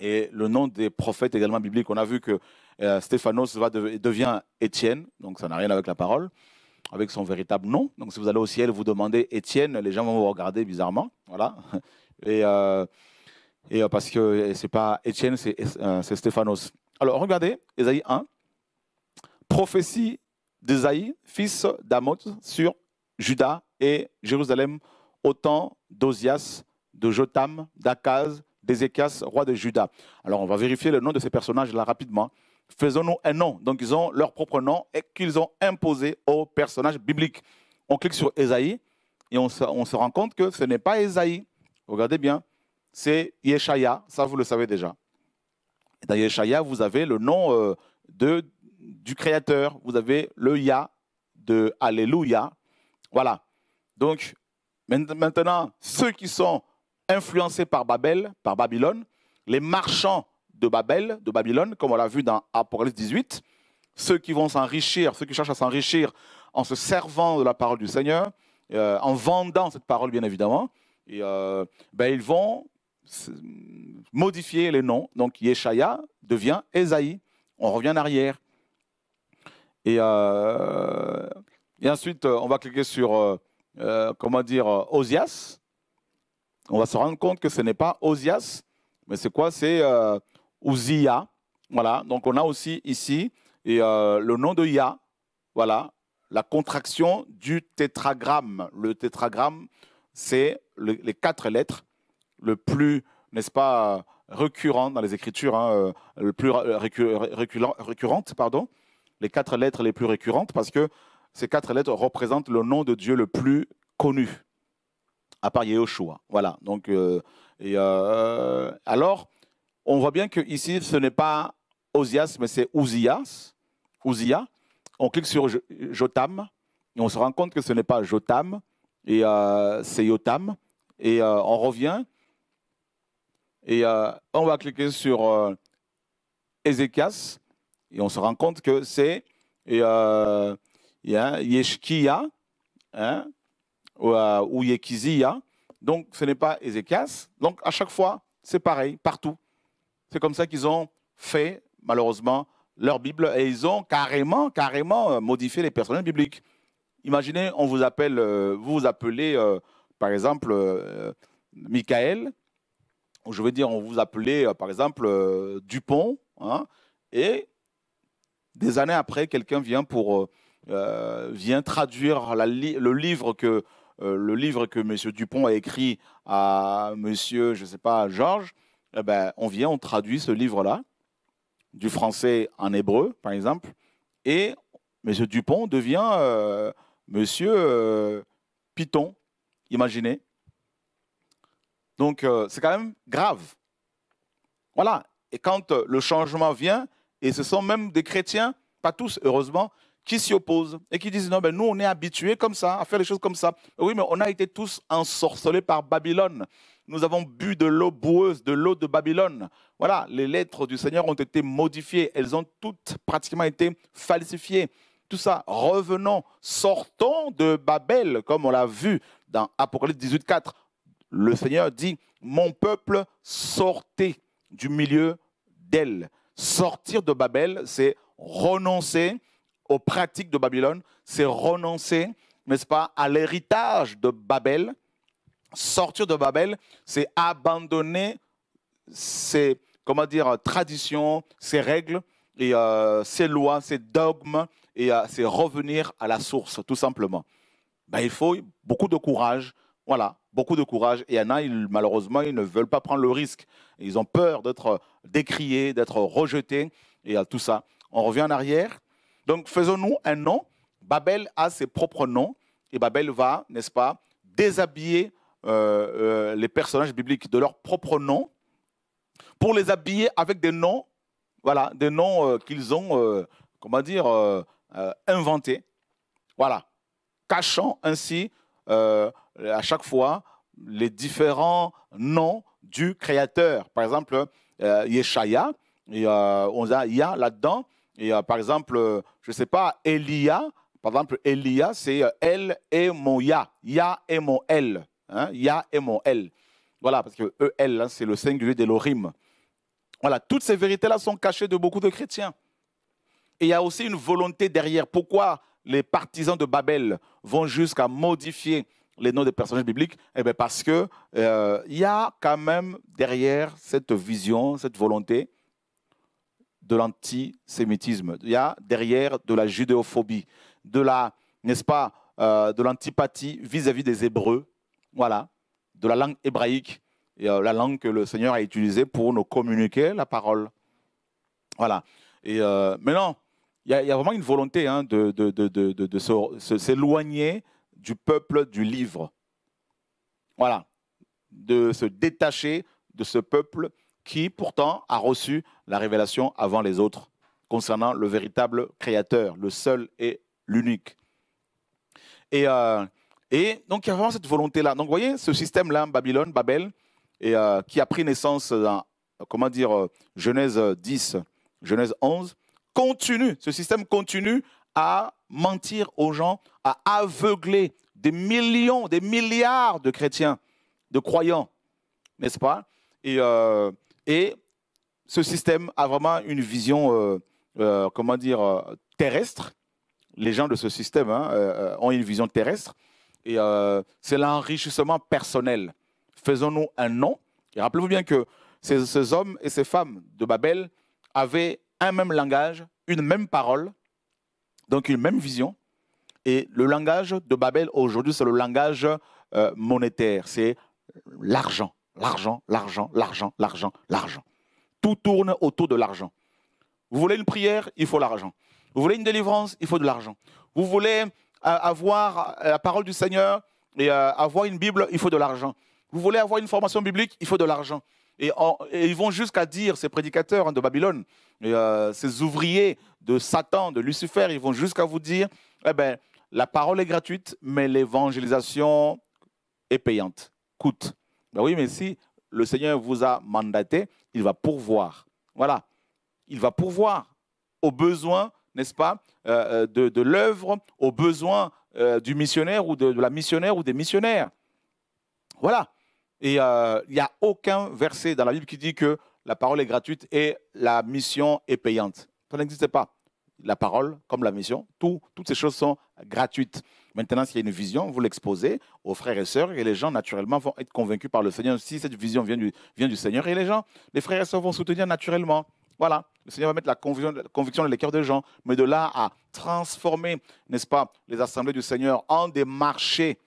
et le nom des prophètes également bibliques. On a vu que euh, Stéphanos va devient Étienne, donc ça n'a rien avec la parole, avec son véritable nom. Donc si vous allez au ciel, vous demandez Étienne, les gens vont vous regarder bizarrement, voilà. Et, euh, euh, parce que euh, c'est pas Étienne, c'est Stéphanos. Alors regardez, Ésaïe 1, prophétie d'Esaïe, fils d'Amoth, sur Juda et Jérusalem au temps d'Ozias, de Jotam, d'Akaz, d'Ézéchias, roi de Juda. Alors on va vérifier le nom de ces personnages-là rapidement. Faisons-nous un nom. Donc ils ont leur propre nom et qu'ils ont imposé aux personnages bibliques. On clique sur Esaïe et on se, rend compte que ce n'est pas Esaïe. Regardez bien, c'est Yeshaya, ça vous le savez déjà. dans Yeshaya, vous avez le nom euh, de, du Créateur, vous avez le Ya de Alléluia. Voilà. Donc maintenant, ceux qui sont influencés par Babel, par Babylone, les marchands de Babel, de Babylone, comme on l'a vu dans Apocalypse 18, ceux qui vont s'enrichir, ceux qui cherchent à s'enrichir en se servant de la parole du Seigneur, euh, en vendant cette parole bien évidemment, et, euh, ben, ils vont modifier les noms. Donc Yeshaya devient Esaïe. On revient en arrière. Et, euh, et ensuite, on va cliquer sur, comment dire, Osias on va se rendre compte que ce n'est pas Ozias, mais c'est quoi C'est euh, Voilà, donc on a aussi ici et, euh, le nom de Ya, voilà, la contraction du tétragramme. Le tétragramme, c'est les quatre lettres, le plus, n'est-ce pas, euh, récurrent dans les écritures, hein, euh, le plus pardon, les quatre lettres les plus récurrentes, parce que ces quatre lettres représentent le nom de Dieu le plus connu à part Yehoshua. Voilà. Donc, euh, euh, alors, on voit bien que ici, ce n'est pas Ozias, mais c'est ozias, Ouzia. On clique sur Jotam et on se rend compte que ce n'est pas Jotam, et euh, c'est Jotam. Et on revient et on va cliquer sur Ezekias et on se rend compte que c'est Yeshkia. Hein, ou, euh, Donc, ce n'est pas Ézéchias. Donc, à chaque fois, c'est pareil, partout. C'est comme ça qu'ils ont fait, malheureusement, leur Bible. Et ils ont carrément, carrément euh, modifié les personnages bibliques. Imaginez, on vous appelle, euh, vous vous appelez, par exemple, Michael. Ou je veux dire, on vous appelait, par exemple, Dupont. Hein, et des années après, quelqu'un vient pour vient traduire la le livre que euh, le livre que M. Dupont a écrit à M. je sais pas, Georges, eh ben, on vient, on traduit ce livre-là, du français en hébreu, par exemple, et M. Dupont devient euh, M. Monsieur Python, imaginez. Donc, euh, c'est quand même grave. Voilà. Et quand le changement vient, et ce sont même des chrétiens, pas tous, heureusement, qui s'y opposent et qui disent non, ben nous on est habitués comme ça, à faire les choses comme ça. Oui, mais on a été tous ensorcelés par Babylone. Nous avons bu de l'eau boueuse, de l'eau de Babylone. Voilà, les lettres du Seigneur ont été modifiées, elles ont toutes pratiquement été falsifiées. Tout ça, revenons, sortons de Babel, comme on l'a vu dans Apocalypse 18.4. Le Seigneur dit, mon peuple, sortez du milieu d'elle. Sortir de Babel, c'est renoncer aux pratiques de Babylone, c'est renoncer, n'est-ce pas, à l'héritage de Babel. Sortir de Babel, c'est abandonner ses, comment dire, traditions, ses règles, et, euh, ses lois, ses dogmes, et à euh, c'est revenir à la source, tout simplement. Ben, il faut beaucoup de courage, voilà, beaucoup de courage. Et il y en a, malheureusement, ils ne veulent pas prendre le risque. Ils ont peur d'être décriés, d'être rejetés, et à euh, tout ça. On revient en arrière, donc faisons-nous un nom. Babel a ses propres noms et Babel va, n'est-ce pas, déshabiller euh, euh, les personnages bibliques de leurs propres noms pour les habiller avec des noms, voilà, des noms euh, qu'ils ont, comment dire, inventés, voilà, cachant ainsi à chaque fois les différents noms du Créateur. Par exemple, Yeshaya, on a, il là-dedans et euh, par exemple, euh, je ne sais pas, Elia, par exemple, Elia, c'est elle euh, et mon ya. Ya et mon elle. Hein, ya et mon elle. Voilà, parce que el, hein, c'est le singulier de l'orim. Voilà, toutes ces vérités-là sont cachées de beaucoup de chrétiens. Et il y a aussi une volonté derrière. Pourquoi les partisans de Babel vont jusqu'à modifier les noms des personnages bibliques Eh bien, parce qu'il euh, y a quand même derrière cette vision, cette volonté, de l'antisémitisme. Il y a derrière de la judéophobie, de la, n'est-ce pas, euh, de l'antipathie vis-à-vis des Hébreux, voilà, de la langue hébraïque, et, euh, la langue que le Seigneur a utilisée pour nous communiquer la parole. Voilà. Et euh, maintenant, il y, a vraiment une volonté hein, de, de, de s'éloigner du peuple du livre. Voilà. De se détacher de ce peuple qui pourtant a reçu la révélation avant les autres concernant le véritable créateur, le seul et l'unique. Et, euh, donc, il y a vraiment cette volonté-là. Donc, vous voyez, ce système-là, Babylone, Babel, et, euh, qui a pris naissance dans, comment dire, euh, Genèse 10, Genèse 11, continue, ce système continue à mentir aux gens, à aveugler des millions, des milliards de chrétiens, de croyants, n'est-ce pas et ce système a vraiment une vision, euh, euh, comment dire, euh, terrestre. Les gens de ce système hein, ont une vision terrestre. Et c'est l'enrichissement personnel. Faisons-nous un nom. Et rappelez-vous bien que ces, hommes et ces femmes de Babel avaient un même langage, une même parole, donc une même vision. Et le langage de Babel aujourd'hui, c'est le langage monétaire, c'est l'argent. L'argent, l'argent, l'argent, l'argent, l'argent. Tout tourne autour de l'argent. Vous voulez une prière, il faut l'argent. Vous voulez une délivrance, il faut de l'argent. Vous voulez euh, avoir euh, la parole du Seigneur et euh, avoir une Bible, il faut de l'argent. Vous voulez avoir une formation biblique, il faut de l'argent. Et, ils vont jusqu'à dire, ces prédicateurs hein, de Babylone, ces ouvriers de Satan, de Lucifer, ils vont jusqu'à vous dire, eh ben, la parole est gratuite, mais l'évangélisation est payante, coûte. Bah oui, mais si le Seigneur vous a mandaté, il va pourvoir. Voilà. Il va pourvoir aux besoins, n'est-ce pas, euh, euh, de, l'œuvre, aux besoins euh, du missionnaire ou de, la missionnaire ou des missionnaires. Voilà. Et il n'y a aucun verset dans la Bible qui dit que la parole est gratuite et la mission est payante. Ça n'existe pas. La parole, comme la mission, toutes ces choses sont gratuites. Maintenant, s'il y a une vision, vous l'exposez aux frères et sœurs et les gens, naturellement, vont être convaincus par le Seigneur. Si cette vision vient du, Seigneur et les gens, les frères et sœurs vont soutenir naturellement. Voilà, le Seigneur va mettre la conviction, dans les cœurs des gens. Mais de là à transformer, n'est-ce pas, les assemblées du Seigneur en des marchés.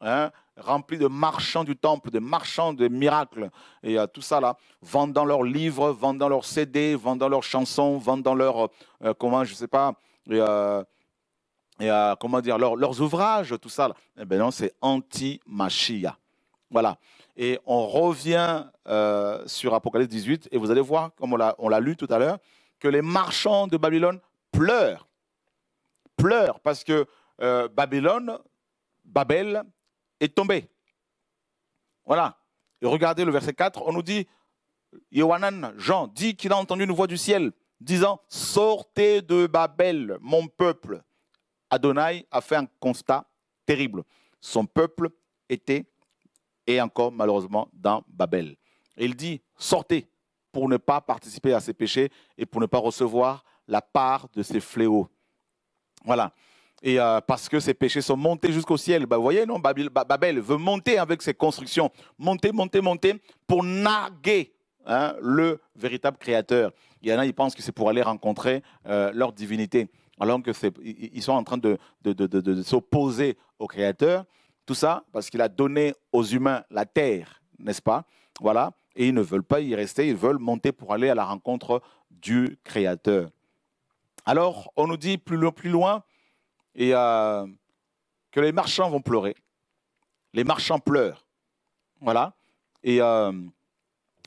Hein, remplis de marchands du temple, de marchands de miracles, et euh, tout ça là, vendant leurs livres, vendant leurs CD, vendant leurs chansons, vendant leurs, euh, euh, comment, je ne sais pas, et, comment dire, leurs ouvrages, tout ça. Eh bien non, c'est anti-machia. Voilà. Et on revient euh, sur Apocalypse 18, et vous allez voir, comme on l'a lu tout à l'heure, que les marchands de Babylone pleurent. Pleurent parce que euh, Babylone, Babel, est tombée. Voilà. Et regardez le verset 4, on nous dit, Yohanan, Jean, dit qu'il a entendu une voix du ciel disant, sortez de Babel, mon peuple Adonai a fait un constat terrible. Son peuple était et encore malheureusement dans Babel. Il dit, sortez pour ne pas participer à ses péchés et pour ne pas recevoir la part de ses fléaux. Voilà. Et euh, parce que ses péchés sont montés jusqu'au ciel. Bah, vous voyez, non, Babel, veut monter avec ses constructions, monter, monter, monter, pour narguer hein, le véritable créateur. Il y en a, ils pensent que c'est pour aller rencontrer euh, leur divinité alors qu'ils sont en train de, s'opposer au Créateur. Tout ça parce qu'il a donné aux humains la terre, n'est-ce pas Voilà. Et ils ne veulent pas y rester, ils veulent monter pour aller à la rencontre du Créateur. Alors, on nous dit plus, loin et, euh, que les marchands vont pleurer. Les marchands pleurent. Voilà. Et euh,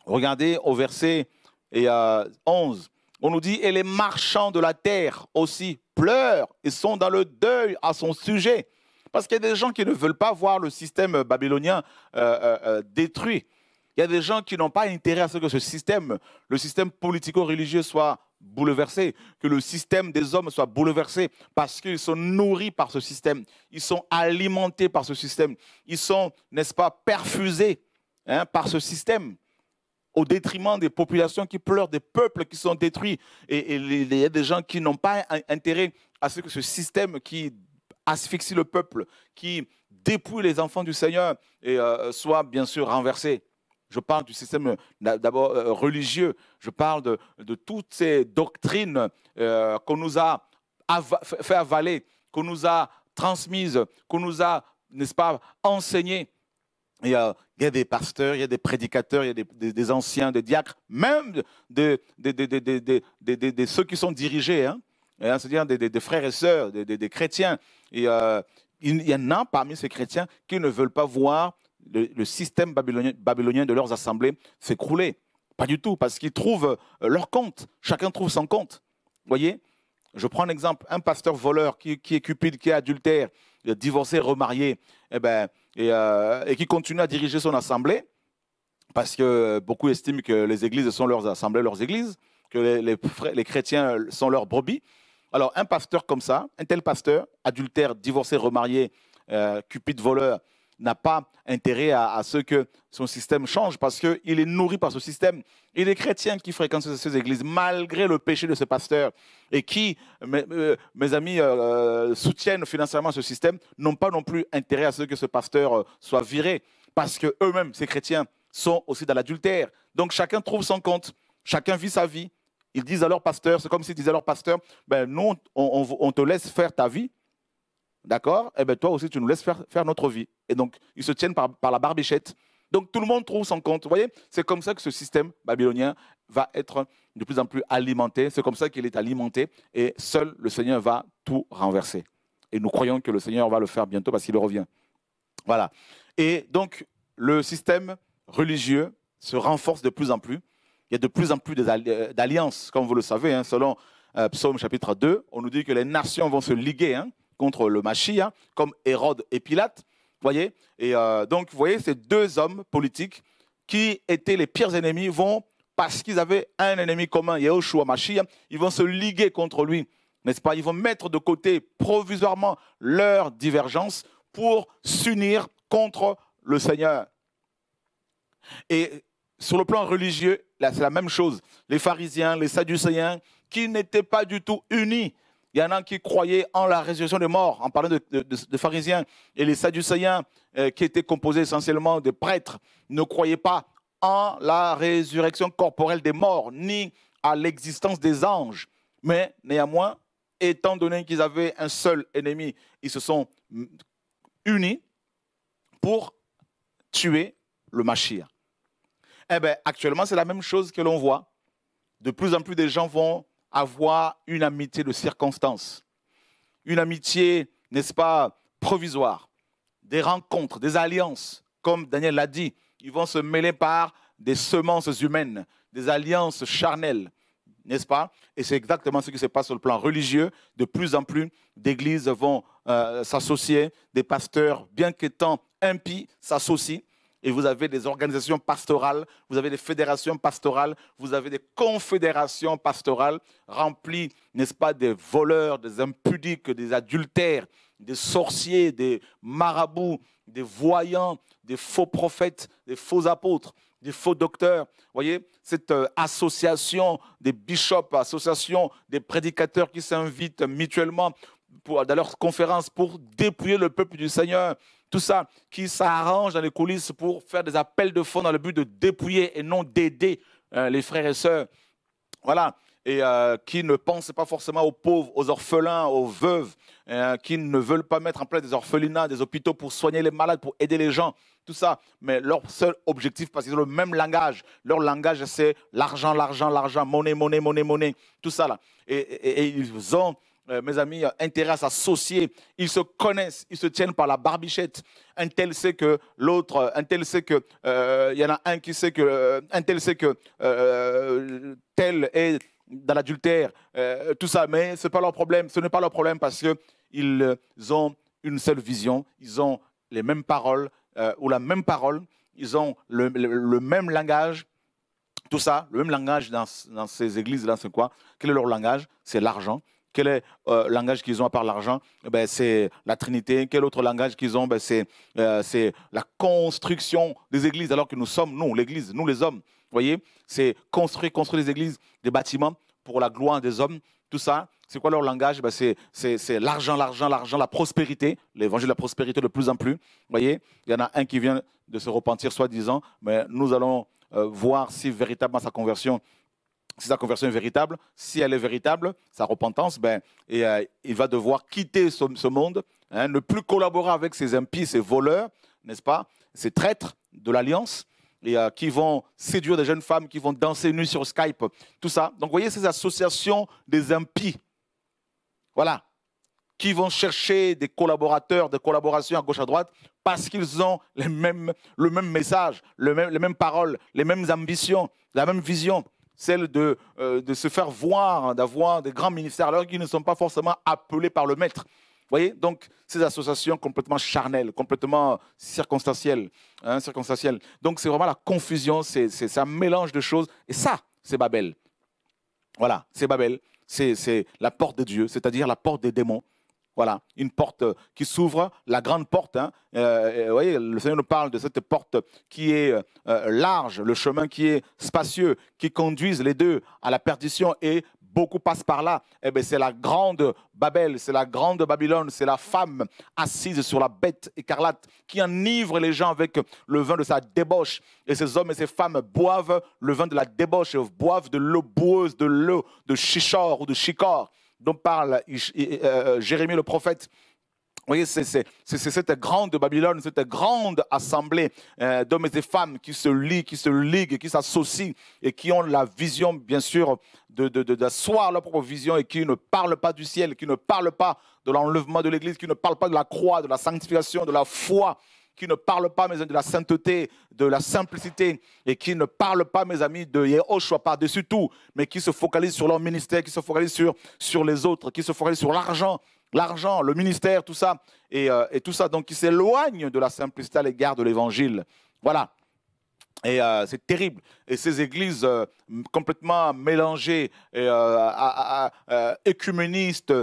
regardez au verset et, 11. Euh, on nous dit, et les marchands de la terre aussi pleurent et sont dans le deuil à son sujet. Parce qu'il y a des gens qui ne veulent pas voir le système babylonien euh, euh, euh, détruit. Il y a des gens qui n'ont pas intérêt à ce que ce système, le système politico-religieux soit bouleversé, que le système des hommes soit bouleversé, parce qu'ils sont nourris par ce système, ils sont alimentés par ce système, ils sont, n'est-ce pas, perfusés hein, par ce système au détriment des populations qui pleurent, des peuples qui sont détruits. Et il y a des gens qui n'ont pas intérêt à ce que ce système qui asphyxie le peuple, qui dépouille les enfants du Seigneur, et, euh, soit bien sûr renversé. Je parle du système euh, d'abord euh, religieux, je parle de, toutes ces doctrines qu'on nous a fait avaler, qu'on nous a transmises, qu'on nous a, n'est-ce pas, enseignées. Et il y a des pasteurs, il y a des prédicateurs, il y a des, anciens, des diacres, même de, ceux qui sont dirigés, hein. Hein, c'est-à-dire des, frères et sœurs, des, chrétiens. Euh, il y en a parmi ces chrétiens qui ne veulent pas voir le, système babylonien, de leurs assemblées s'écrouler. Pas du tout, parce qu'ils trouvent euh, leur compte. Chacun trouve son compte. voyez Je prends un exemple. Un pasteur voleur qui, est cupide, qui est adultère, divorcé, remarié, eh ben, euh, et, qui continue à diriger son assemblée, parce que beaucoup estiment que les églises sont leurs assemblées, leurs églises, que les, chrétiens sont leurs brebis. Alors, un pasteur comme ça, un tel pasteur, adultère, divorcé, remarié, euh, cupide, voleur, n'a pas intérêt à, ce que son système change parce qu'il est nourri par ce système. Et les chrétiens qui fréquentent ces églises, malgré le péché de ce pasteur, et qui, mes, euh, amis, euh, euh, soutiennent financièrement ce système, n'ont pas non plus intérêt à ce que ce pasteur soit viré parce qu'eux-mêmes, ces chrétiens, sont aussi dans l'adultère. Donc chacun trouve son compte, chacun vit sa vie. Ils disent à leur pasteur, c'est comme s'ils disaient à leur pasteur, ben, nous, on te laisse faire ta vie, D'accord Eh bien, toi aussi, tu nous laisses faire, notre vie. Et donc, ils se tiennent par, la barbichette. Donc, tout le monde trouve son compte. Vous voyez, c'est comme ça que ce système babylonien va être de plus en plus alimenté. C'est comme ça qu'il est alimenté. Et seul le Seigneur va tout renverser. Et nous croyons que le Seigneur va le faire bientôt parce qu'il revient. Voilà. Et donc, le système religieux se renforce de plus en plus. Il y a de plus en plus euh, d'alliances, comme vous le savez, hein. selon euh, Psaume chapitre 2. On nous dit que les nations vont se liguer. Hein contre le Machia, comme Hérode et Pilate. voyez Et euh, donc, vous voyez, ces deux hommes politiques qui étaient les pires ennemis vont, parce qu'ils avaient un ennemi commun, Yahushua Mashiach, ils vont se liguer contre lui, n'est-ce pas Ils vont mettre de côté provisoirement leur divergence pour s'unir contre le Seigneur. Et sur le plan religieux, là, c'est la même chose. Les pharisiens, les sadducéens, qui n'étaient pas du tout unis il y en a qui croyaient en la résurrection des morts, en parlant de, pharisiens. Et les Sadducéens, euh, qui étaient composés essentiellement de prêtres, ne croyaient pas en la résurrection corporelle des morts, ni à l'existence des anges. Mais néanmoins, étant donné qu'ils avaient un seul ennemi, ils se sont unis pour tuer le Machia. Eh bien, actuellement, c'est la même chose que l'on voit. De plus en plus de gens vont avoir une amitié de circonstance, une amitié, n'est-ce pas, provisoire, des rencontres, des alliances, comme Daniel l'a dit, ils vont se mêler par des semences humaines, des alliances charnelles, n'est-ce pas Et c'est exactement ce qui se passe sur le plan religieux. De plus en plus d'églises vont euh, s'associer, des pasteurs, bien qu'étant impies, s'associent et vous avez des organisations pastorales, vous avez des fédérations pastorales, vous avez des confédérations pastorales remplies, n'est-ce pas, des voleurs, des impudiques, des adultères, des sorciers, des marabouts, des voyants, des faux prophètes, des faux apôtres, des faux docteurs. Vous voyez, cette euh, association des bishops, association des prédicateurs qui s'invitent mutuellement pour, dans leurs conférences pour dépouiller le peuple du Seigneur tout ça qui s'arrange dans les coulisses pour faire des appels de fonds dans le but de dépouiller et non d'aider euh, les frères et sœurs. Voilà. Et euh, qui ne pensent pas forcément aux pauvres, aux orphelins, aux veuves, euh, qui ne veulent pas mettre en place des orphelinats, des hôpitaux pour soigner les malades, pour aider les gens, tout ça. Mais leur seul objectif, parce qu'ils ont le même langage, leur langage, c'est l'argent, l'argent, l'argent, monnaie, monnaie, monnaie, monnaie, tout ça là. et ils ont euh, mes amis, euh, intérêt à s'associer. Ils se connaissent, ils se tiennent par la barbichette. Un tel sait que l'autre, euh, un tel sait que, il y en a un qui sait que, un tel sait que tel est dans l'adultère, tout ça. Mais ce n'est pas leur problème. Ce n'est pas leur problème parce qu'ils ont une seule vision, ils ont les mêmes paroles ou la même parole, ils ont le, même langage tout ça, le même langage dans, ces églises, dans ce quoi Quel est leur langage C'est l'argent, quel est le euh, langage qu'ils ont à part l'argent eh ben, C'est la Trinité. Quel autre langage qu'ils ont ben, euh, C'est la construction des églises, alors que nous sommes, nous, l'Église, nous les hommes. Vous voyez C'est construire, construire des églises, des bâtiments pour la gloire des hommes. Tout ça, c'est quoi leur langage ben C'est l'argent, l'argent, l'argent, la prospérité, l'évangile de la prospérité de plus en plus. Vous voyez, il y en a un qui vient de se repentir, soi-disant, mais nous allons euh, voir si véritablement sa conversion si sa conversion est véritable, si elle est véritable, sa repentance, ben, euh, il va devoir quitter ce, monde, hein, ne plus collaborer avec ces impies, ces voleurs, n'est-ce pas, ces traîtres de l'Alliance, et euh, qui vont séduire des jeunes femmes, qui vont danser nuit sur Skype, tout ça. Donc, vous voyez ces associations des impies, voilà, qui vont chercher des collaborateurs, des collaborations à gauche à droite, parce qu'ils ont le même message, les mêmes paroles, les mêmes ambitions, la même vision celle euh, de, se faire voir, hein, d'avoir des grands ministères, alors qu'ils ne sont pas forcément appelés par le maître. Vous voyez Donc, ces associations complètement charnelles, complètement circonstancielles. Hein, circonstancielles. Donc, c'est vraiment la confusion, c'est un mélange de choses. Et ça, c'est Babel. Voilà, c'est Babel. C'est la porte de Dieu, c'est-à-dire la porte des démons. Voilà, une porte euh, qui s'ouvre, la grande porte. Hein. Euh, euh, vous voyez, le Seigneur nous parle de cette porte qui est large, le chemin qui est spacieux, qui conduisent les deux à la perdition et beaucoup passent par là. Eh bien, c'est la grande Babel, c'est la grande Babylone, c'est la femme assise sur la bête écarlate qui enivre les gens avec le vin de sa débauche. Et ces hommes et ces femmes boivent le vin de la débauche, boivent de l'eau boueuse, de l'eau de chichor ou de chicor dont parle euh, Jérémie le prophète. Vous voyez, c'est cette grande Babylone, cette grande assemblée euh, d'hommes et de femmes qui se lient, qui se liguent, qui s'associent et qui ont la vision, bien sûr, d'asseoir de, leur propre vision et qui ne parlent pas du ciel, qui ne parlent pas de l'enlèvement de l'Église, qui ne parlent pas de la croix, de la sanctification, de la foi, qui ne parlent pas, mes amis, de la sainteté, de la simplicité, et qui ne parle pas, mes amis, de Yehoshua par-dessus tout, mais qui se focalise sur leur ministère, qui se focalise sur, sur les autres, qui se focalise sur l'argent, l'argent, le ministère, tout ça, et, euh, tout ça, donc qui s'éloigne de la simplicité à l'égard de l'évangile. Voilà. Et euh, c'est terrible. Et ces églises euh, complètement mélangées, écuménistes,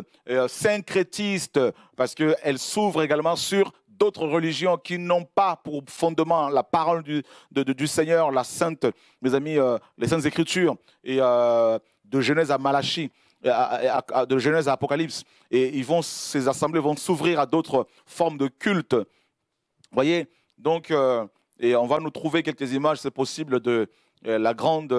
syncrétistes, parce qu'elles s'ouvrent également sur d'autres religions qui n'ont pas pour fondement la parole du, du Seigneur, la sainte, mes amis, euh, les saintes écritures, et euh, de Genèse à Malachie, de Genèse à Apocalypse, et ils vont, ces assemblées vont s'ouvrir à d'autres formes de culte. voyez Donc, euh, et on va nous trouver quelques images, c'est possible, de la grande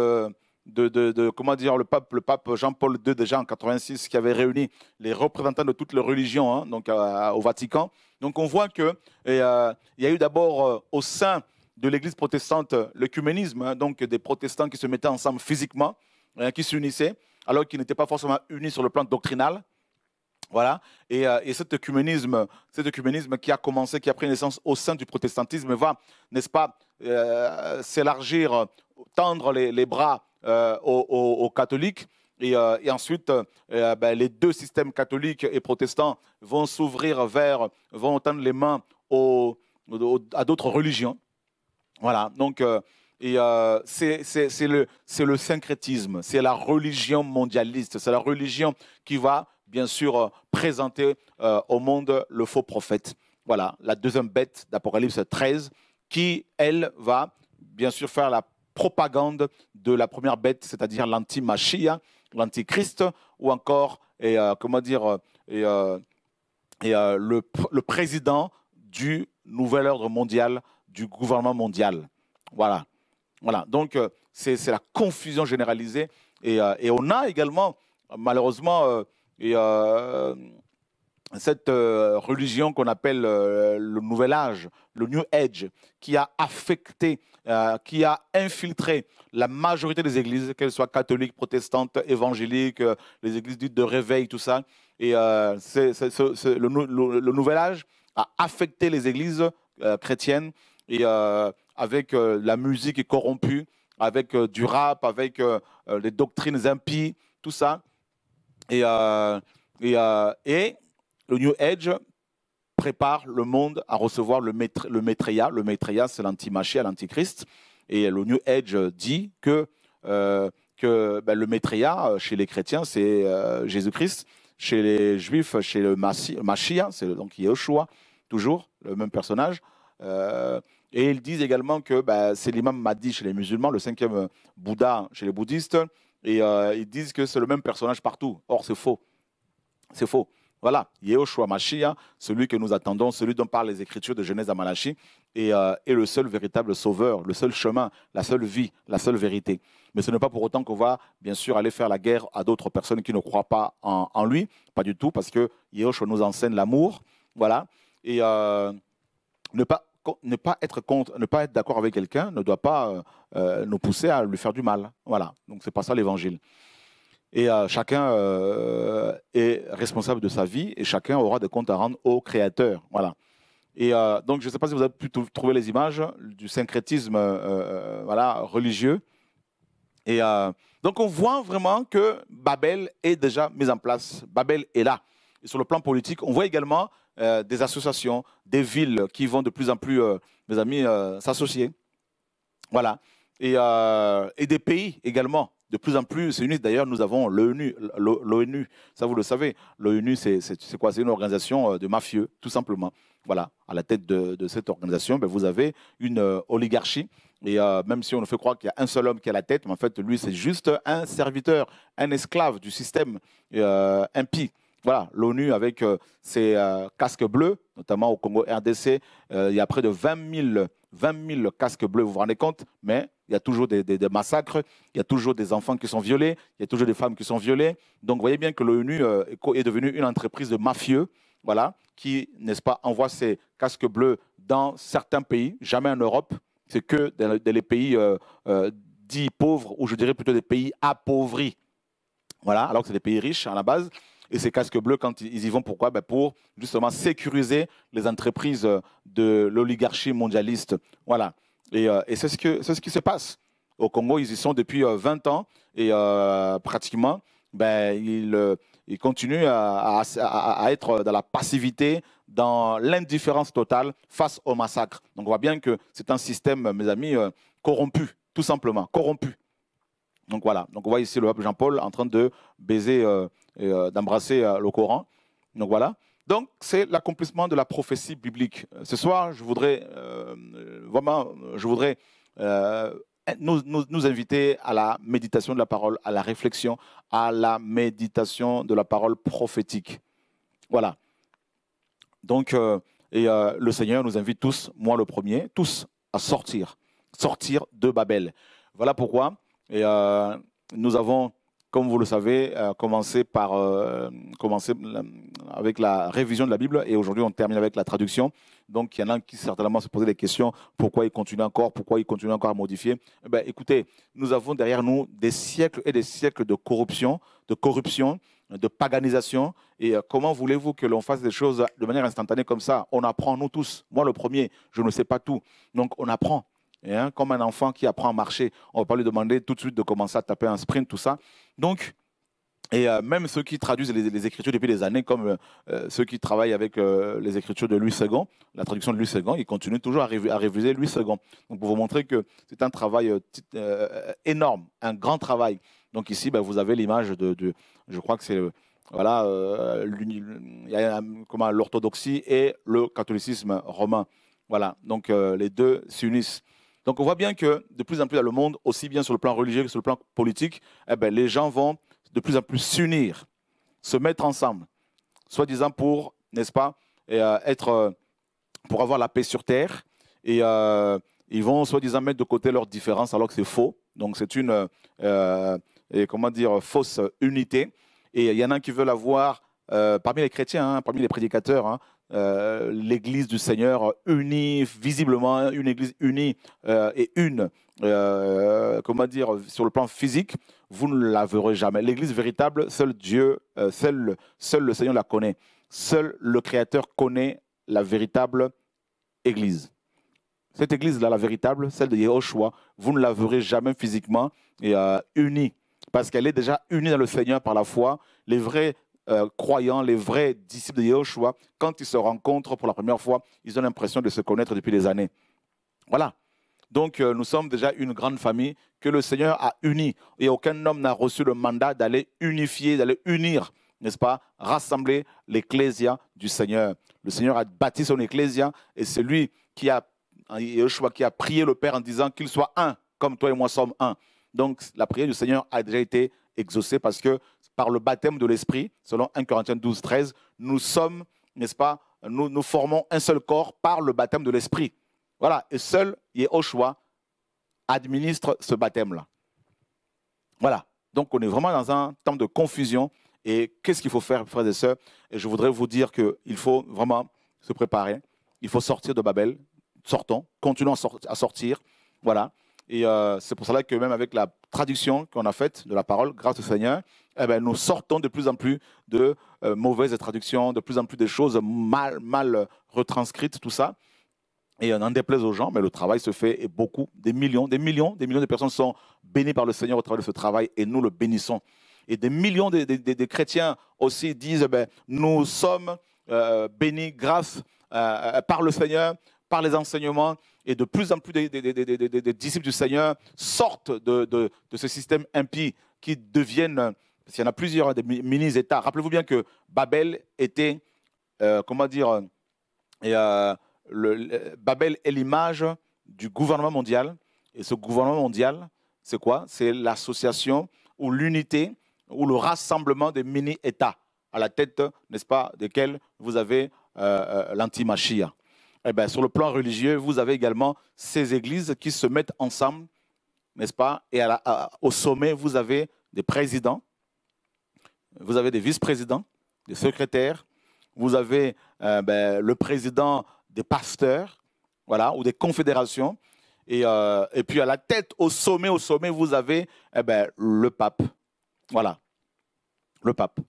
de, comment dire le pape Jean-Paul II déjà en 86 qui avait réuni les représentants de toutes les religions hein, donc au Vatican. Donc on voit que euh, il y a eu d'abord euh, au sein de l'Église protestante l'œcuménisme hein, donc des protestants qui se mettaient ensemble physiquement hein, qui s'unissaient alors qu'ils n'étaient pas forcément unis sur le plan doctrinal. Voilà. Et, euh, cet, œcuménisme, qui a commencé, qui a pris naissance au sein du protestantisme, va, n'est-ce pas, s'élargir, tendre les bras euh, aux, catholiques. Et, euh, ensuite, euh, ben, les deux systèmes catholiques et protestants vont s'ouvrir vers, vont tendre les mains aux, à d'autres religions. Voilà, donc et c'est le, le, syncrétisme, c'est la religion mondialiste, c'est la religion qui va, bien sûr, présenter au monde le faux prophète. Voilà, la deuxième bête d'Apocalypse 13, qui, elle, va, bien sûr, faire la propagande de la première bête, c'est-à-dire l'anti-machia, l'antichrist, ou encore, et, euh, comment dire, euh, et, euh, le, président du nouvel ordre mondial, du gouvernement mondial. Voilà. voilà. Donc, c'est la confusion généralisée. Et, on a également, malheureusement, et, cette euh, religion qu'on appelle euh, le Nouvel Âge, le New Age, qui a affecté, euh, qui a infiltré la majorité des églises, qu'elles soient catholiques, protestantes, évangéliques, les églises dites de réveil, tout ça. Et c'est, le, le, Nouvel Âge a affecté les églises chrétiennes et avec la musique corrompue, avec du rap, avec les doctrines impies, tout ça. Et, et, et le New Age prépare le monde à recevoir le, maître, le Maitreya. Le lanti c'est l'antimachia, l'antichrist. Et le New Age dit que, euh, que ben, le Maitreya, euh, chez les chrétiens, c'est euh, Jésus-Christ. Chez les juifs, chez le Machia, c'est donc Yeshua, toujours le même personnage. et ils disent également que ben, c'est l'imam Mahdi chez les musulmans, le cinquième Bouddha chez les bouddhistes. Et ils disent que c'est le même personnage partout. Or, c'est faux. C'est faux. Voilà, Yehoshua Mashiach, celui que nous attendons, celui dont parlent les Écritures de Genèse à Malachie, euh, est, le seul véritable sauveur, le seul chemin, la seule vie, la seule vérité. Mais ce n'est pas pour autant qu'on va, bien sûr, aller faire la guerre à d'autres personnes qui ne croient pas en, lui. Pas du tout, parce que Yehoshua nous enseigne l'amour. Voilà. Et euh, ne pas être contre, ne pas être d'accord avec quelqu'un ne doit pas euh, nous pousser à lui faire du mal. Voilà. Donc c'est pas ça l'évangile. Et euh, chacun euh, est responsable de sa vie et chacun aura des comptes à rendre au créateur. Voilà. Et euh, donc, je ne sais pas si vous avez pu trouver les images du syncrétisme voilà, religieux. Et donc, on voit vraiment que Babel est déjà mise en place. Babel est là. Et sur le plan politique, on voit également des associations, des villes qui vont de plus en plus, mes amis, s'associer. Voilà. et des pays également de plus en plus s'unissent. D'ailleurs, nous avons l'ONU. L'ONU, ça vous le savez, l'ONU, c'est quoi C'est une organisation euh, de mafieux, tout simplement. Voilà, à la tête de, cette organisation, ben, vous avez une euh, oligarchie. Et euh, même si on nous fait croire qu'il y a un seul homme qui a la tête, mais en fait, lui, c'est juste un serviteur, un esclave du système impie. Voilà, l'ONU avec ses casques bleus, notamment au Congo RDC, il y a près de 20 000 20 000 casques bleus, vous vous rendez compte Mais il y a toujours des, massacres, il y a toujours des enfants qui sont violés, il y a toujours des femmes qui sont violées. Donc, vous voyez bien que l'ONU euh, est devenue une entreprise de mafieux, voilà, qui, n'est-ce pas, envoie ses casques bleus dans certains pays, jamais en Europe. C'est que dans les pays euh, euh, dits pauvres, ou je dirais plutôt des pays appauvris. Voilà, alors que c'est des pays riches à la base. Et ces casques bleus, quand ils y vont, pourquoi ben Pour justement sécuriser les entreprises de l'oligarchie mondialiste. Voilà. Et, euh, c'est ce, que, ce qui se passe. Au Congo, ils y sont depuis 20 euh, ans et euh, pratiquement, ben, ils, ils continuent à, à, être dans la passivité, dans l'indifférence totale face au massacre. Donc on voit bien que c'est un système, mes amis, corrompu, tout simplement, corrompu. Donc voilà, donc on voit ici le pape Jean-Paul en train de baiser, euh, euh, d'embrasser euh, le Coran. Donc voilà. Donc c'est l'accomplissement de la prophétie biblique. Ce soir, je voudrais vraiment, je voudrais nous, inviter à la méditation de la parole, à la réflexion, à la méditation de la parole prophétique. Voilà. Donc, et le Seigneur nous invite tous, moi le premier, tous, à sortir, sortir de Babel. Voilà pourquoi et euh, nous avons, comme vous le savez, euh, commencé, par, euh, avec la révision de la Bible et aujourd'hui on termine avec la traduction. Donc il y en a qui certainement se posaient des questions, pourquoi ils continuent encore, pourquoi ils continuent encore à modifier. Eh ben, écoutez, nous avons derrière nous des siècles et des siècles de corruption, de corruption, de paganisation. Et comment voulez-vous que l'on fasse des choses de manière instantanée comme ça On apprend, nous tous. Moi, le premier, je ne sais pas tout. Donc, on apprend. Hein, comme un enfant qui apprend à marcher, on ne va pas lui demander tout de suite de commencer à taper un sprint, tout ça. Donc, et euh, même ceux qui traduisent les, écritures depuis des années, comme euh, euh, ceux qui travaillent avec les écritures de Louis II, la traduction de Louis II, ils continuent toujours à, réviser Louis II. Donc pour vous montrer que c'est un travail énorme, un grand travail. Donc ici, ben, vous avez l'image de, je crois que c'est voilà, l'orthodoxie et le catholicisme romain. Voilà, donc les deux s'unissent. Donc on voit bien que de plus en plus dans le monde, aussi bien sur le plan religieux que sur le plan politique, eh ben, les gens vont de plus en plus s'unir, se mettre ensemble, soi-disant pour, n'est-ce pas, euh, être, euh, pour avoir la paix sur Terre. Et euh, ils vont soi-disant mettre de côté leurs différences alors que c'est faux. Donc c'est une, et comment dire, fausse unité. Et il y en a qui veulent avoir, parmi les chrétiens, hein, parmi les prédicateurs, hein, euh, l'Église du Seigneur unie, visiblement une Église unie euh, et une, euh, comment dire, sur le plan physique, vous ne la verrez jamais. L'Église véritable, seul Dieu, seul, seul le Seigneur la connaît. Seul le Créateur connaît la véritable Église. Cette Église-là, la véritable, celle de Yehoshua, vous ne la verrez jamais physiquement et unie, parce qu'elle est déjà unie dans le Seigneur par la foi. Les vrais euh, croyants, les vrais disciples de Yahushua, quand ils se rencontrent pour la première fois, ils ont l'impression de se connaître depuis des années. Voilà. Donc euh, nous sommes déjà une grande famille que le Seigneur a unie. Et aucun homme n'a reçu le mandat d'aller unifier, d'aller unir, n'est-ce pas, rassembler l'Ecclésia du Seigneur. Le Seigneur a bâti son Ecclésia et c'est lui qui a, hein, Yahushua, qui a prié le Père en disant qu'il soit un, comme toi et moi sommes un. Donc la prière du Seigneur a déjà été exaucée parce que par le baptême de l'Esprit, selon 1 Corinthiens 12, 13. Nous sommes, n'est-ce pas, nous, formons un seul corps par le baptême de l'Esprit. Voilà, et seul Yeshua administre ce baptême-là. Voilà, donc on est vraiment dans un temps de confusion. Et qu'est-ce qu'il faut faire, frères et sœurs et Je voudrais vous dire qu'il faut vraiment se préparer. Il faut sortir de Babel. Sortons, continuons à sortir. Voilà. Et euh, c'est pour cela que même avec la traduction qu'on a faite de la parole, grâce au Seigneur, eh ben, nous sortons de plus en plus de euh, mauvaises traductions, de plus en plus de choses mal, retranscrites, tout ça. Et on en déplaise aux gens, mais le travail se fait et beaucoup, des millions, des millions, des millions de personnes sont bénies par le Seigneur au travers de ce travail et nous le bénissons. Et des millions de, chrétiens aussi disent, eh ben, nous sommes euh, bénis grâce par le Seigneur, par les enseignements et de plus en plus des, disciples du Seigneur sortent de, ce système impie qui deviennent, s'il y en a plusieurs, hein, des mini-États. Rappelez-vous bien que Babel était, euh, comment dire, euh, euh, Babel est l'image du gouvernement mondial. Et ce gouvernement mondial, c'est quoi C'est l'association ou l'unité ou le rassemblement des mini-États à la tête, n'est-ce pas, desquels vous avez euh, l'anti-machia. Eh ben, sur le plan religieux, vous avez également ces églises qui se mettent ensemble, n'est-ce pas Et au sommet, vous avez des présidents, vous avez des vice-présidents, des secrétaires, vous avez euh, ben, le président des pasteurs, voilà, ou des confédérations. Euh, et, puis à la tête, au sommet, au sommet, vous avez eh ben, le pape. Voilà, le pape.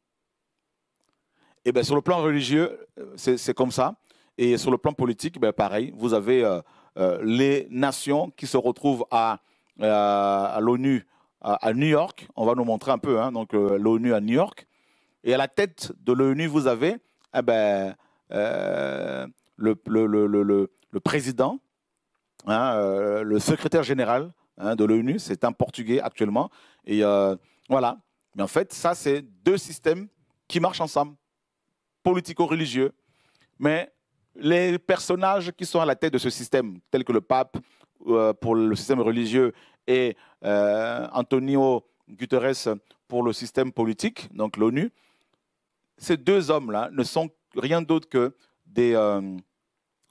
Et eh bien sur le plan religieux, euh, c'est comme ça. Et sur le plan politique, ben, pareil, vous avez euh, euh, les nations qui se retrouvent à, euh, à l'ONU à, New York. On va nous montrer un peu, hein, donc l'ONU à New York. Et à la tête de l'ONU, vous avez eh ben, le, le, président, hein, le secrétaire général hein, de l'ONU, c'est un Portugais actuellement. Et voilà. Mais en fait, ça, c'est deux systèmes qui marchent ensemble, politico-religieux. Mais les personnages qui sont à la tête de ce système, tels que le pape euh, pour le système religieux et euh, Antonio Guterres pour le système politique, donc l'ONU, ces deux hommes-là ne sont rien d'autre que des, euh,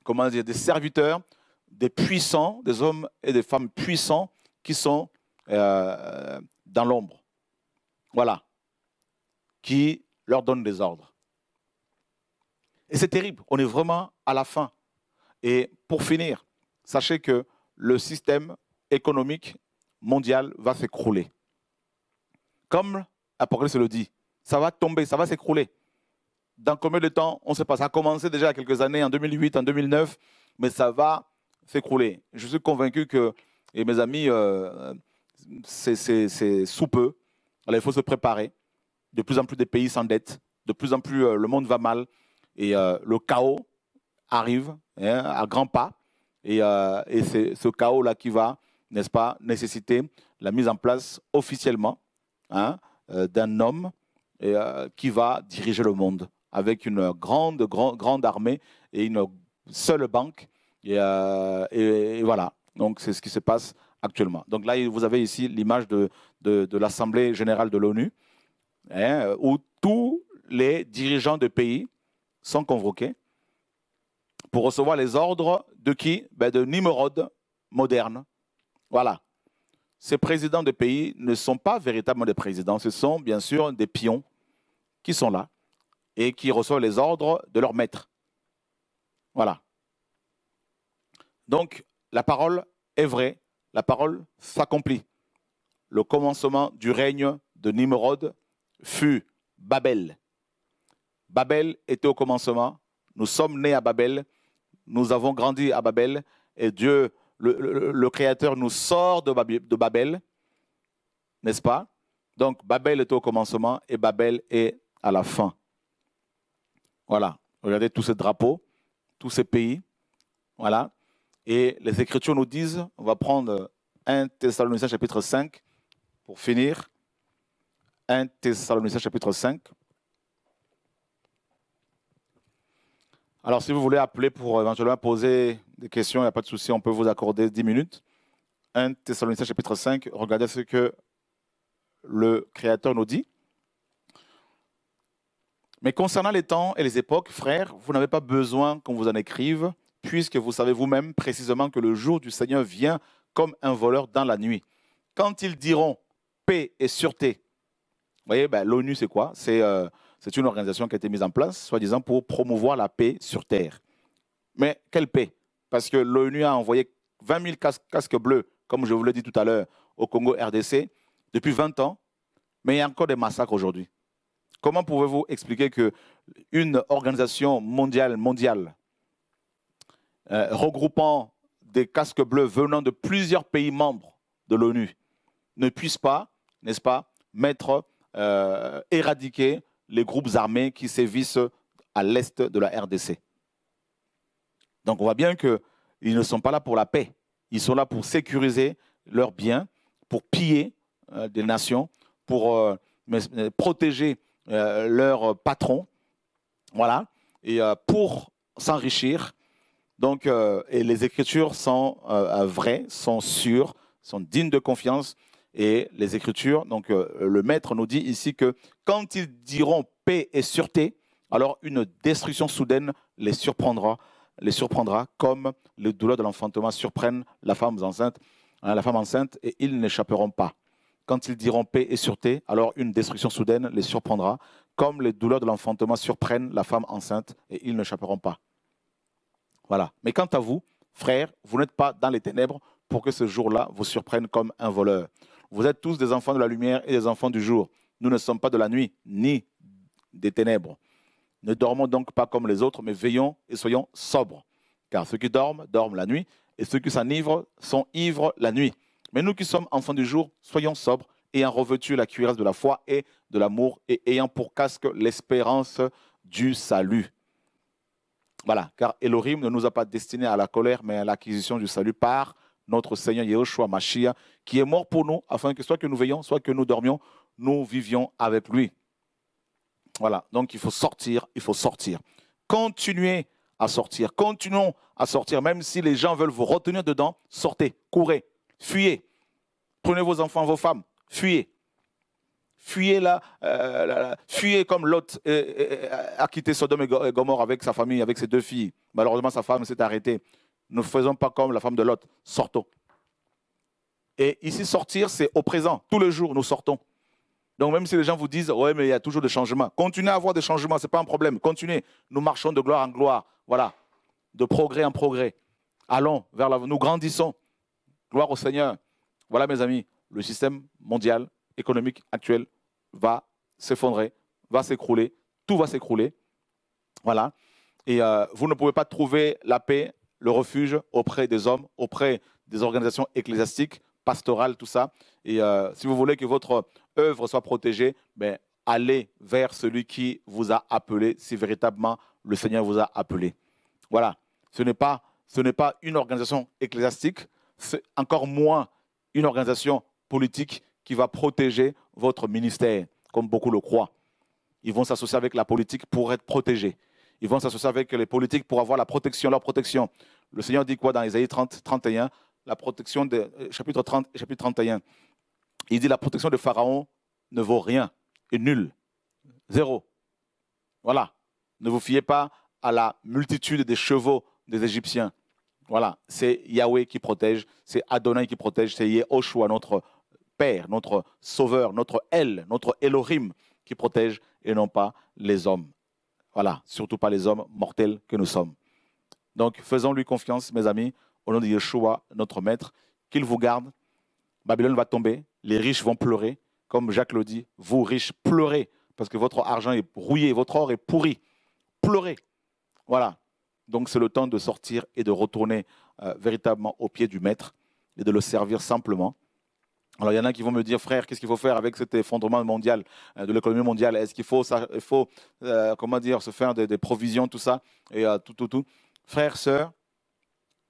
comment dire, des serviteurs, des puissants, des hommes et des femmes puissants qui sont dans l'ombre. Voilà. Qui leur donnent des ordres. Et c'est terrible, on est vraiment à la fin. Et pour finir, sachez que le système économique mondial va s'écrouler. Comme Apocalypse le dit, ça va tomber, ça va s'écrouler. Dans combien de temps On ne sait pas. Ça a commencé déjà il y a quelques années, en 2008, en 2009, mais ça va s'écrouler. Je suis convaincu que, et mes amis, euh, c'est sous peu. il faut se préparer. De plus en plus des pays s'endettent, de plus en plus euh, le monde va mal, et euh, le chaos arrive hein, à grands pas. Et, euh, et c'est ce chaos-là qui va, n'est-ce pas, nécessiter la mise en place officiellement hein, euh, d'un homme et, qui va diriger le monde avec une grande, grande, grande armée et une seule banque. Et, voilà. Donc, c'est ce qui se passe actuellement. Donc là, vous avez ici l'image de, de, l'Assemblée générale de l'ONU, hein, où tous les dirigeants de pays sont convoqués pour recevoir les ordres de qui ben De Nimrod moderne. Voilà. Ces présidents de pays ne sont pas véritablement des présidents, ce sont bien sûr des pions qui sont là et qui reçoivent les ordres de leur maître. Voilà. Donc, la parole est vraie, la parole s'accomplit. Le commencement du règne de Nimrod fut Babel. Babel était au commencement, nous sommes nés à Babel, nous avons grandi à Babel, et Dieu, le, Créateur, nous sort de, de Babel, n'est-ce pas Donc Babel était au commencement et Babel est à la fin. Voilà, regardez tous ces drapeaux, tous ces pays, voilà. Et les Écritures nous disent, on va prendre 1 Thessaloniciens chapitre 5 pour finir. 1 Thessaloniciens chapitre 5. Alors, si vous voulez appeler pour euh, éventuellement poser des questions, il n'y a pas de souci, on peut vous accorder 10 minutes. 1 Thessaloniciens chapitre 5, regardez ce que le Créateur nous dit. Mais concernant les temps et les époques, frères, vous n'avez pas besoin qu'on vous en écrive, puisque vous savez vous-même précisément que le jour du Seigneur vient comme un voleur dans la nuit. Quand ils diront paix et sûreté, vous voyez, ben, l'ONU, c'est quoi C'est euh, c'est une organisation qui a été mise en place, soi-disant, pour promouvoir la paix sur Terre. Mais quelle paix Parce que l'ONU a envoyé 20 000 casques, bleus, comme je vous l'ai dit tout à l'heure, au Congo RDC depuis 20 ans, mais il y a encore des massacres aujourd'hui. Comment pouvez-vous expliquer qu'une organisation mondiale, mondiale, euh, regroupant des casques bleus venant de plusieurs pays membres de l'ONU, ne puisse pas, n'est-ce pas, mettre, euh, éradiquer les groupes armés qui sévissent à l'est de la RDC. Donc on voit bien qu'ils ne sont pas là pour la paix, ils sont là pour sécuriser leurs biens, pour piller euh, des nations, pour euh, protéger euh, leurs patrons, voilà, et pour s'enrichir. Donc, et les Écritures sont vraies, sont sûres, sont dignes de confiance et les Écritures. Donc euh, le maître nous dit ici que quand ils diront paix et sûreté, alors une destruction soudaine les surprendra, les surprendra comme les douleurs de l'enfantement surprennent la femme enceinte, hein, la femme enceinte, et ils n'échapperont pas. Quand ils diront paix et sûreté, alors une destruction soudaine les surprendra, comme les douleurs de l'enfantement surprennent la femme enceinte, et ils n'échapperont pas. Voilà. Mais quant à vous, frères, vous n'êtes pas dans les ténèbres pour que ce jour-là vous surprenne comme un voleur. Vous êtes tous des enfants de la lumière et des enfants du jour. Nous ne sommes pas de la nuit, ni des ténèbres. Ne dormons donc pas comme les autres, mais veillons et soyons sobres. Car ceux qui dorment, dorment la nuit, et ceux qui s'enivrent, sont ivres la nuit. Mais nous qui sommes enfants du jour, soyons sobres, ayant revêtu la cuirasse de la foi et de l'amour, et ayant pour casque l'espérance du salut. Voilà, car Elohim ne nous a pas destinés à la colère, mais à l'acquisition du salut par notre Seigneur Yeshua Mashiach, qui est mort pour nous, afin que soit que nous veillons, soit que nous dormions, nous vivions avec lui. Voilà, donc il faut sortir, il faut sortir. Continuez à sortir, continuons à sortir, même si les gens veulent vous retenir dedans, sortez, courez, fuyez. Prenez vos enfants, vos femmes, fuyez. Fuyez là, euh, fuyez comme Lot euh, euh, a quitté Sodome et Gomorre avec sa famille, avec ses deux filles. Malheureusement, sa femme s'est arrêtée. Ne faisons pas comme la femme de l'autre. Sortons. Et ici, sortir, c'est au présent. Tous les jours, nous sortons. Donc même si les gens vous disent, ouais, mais il y a toujours des changements, continuez à avoir des changements, ce n'est pas un problème. Continuez. Nous marchons de gloire en gloire. Voilà. De progrès en progrès. Allons vers la, Nous grandissons. Gloire au Seigneur. Voilà, mes amis, le système mondial, économique actuel va s'effondrer, va s'écrouler. Tout va s'écrouler. Voilà. Et euh, vous ne pouvez pas trouver la paix le refuge auprès des hommes, auprès des organisations ecclésiastiques, pastorales, tout ça. Et euh, si vous voulez que votre œuvre soit protégée, ben, allez vers celui qui vous a appelé, si véritablement le Seigneur vous a appelé. Voilà, ce n'est pas, ce n'est pas une organisation ecclésiastique, c'est encore moins une organisation politique qui va protéger votre ministère, comme beaucoup le croient. Ils vont s'associer avec la politique pour être protégés. Ils vont s'associer avec les politiques pour avoir la protection, leur protection. Le Seigneur dit quoi dans Isaïe 30, 31 La protection, de, euh, chapitre 30 et chapitre 31. Il dit la protection de Pharaon ne vaut rien et nul. Zéro. Voilà. Ne vous fiez pas à la multitude des chevaux des Égyptiens. Voilà. C'est Yahweh qui protège, c'est Adonai qui protège, c'est Yehoshua, notre Père, notre Sauveur, notre El, notre Elohim qui protège et non pas les hommes. Voilà, surtout pas les hommes mortels que nous sommes. Donc faisons-lui confiance, mes amis, au nom de Yeshua, notre Maître, qu'il vous garde. Babylone va tomber, les riches vont pleurer. Comme Jacques le dit, vous riches, pleurez, parce que votre argent est rouillé, votre or est pourri. Pleurez. Voilà. Donc c'est le temps de sortir et de retourner euh, véritablement aux pieds du Maître et de le servir simplement alors il y en a qui vont me dire, frère, qu'est-ce qu'il faut faire avec cet effondrement mondial, euh, de l'économie mondiale Est-ce qu'il faut, il faut euh, comment dire, se faire des, provisions, tout ça Et euh, tout, tout, tout. Frère,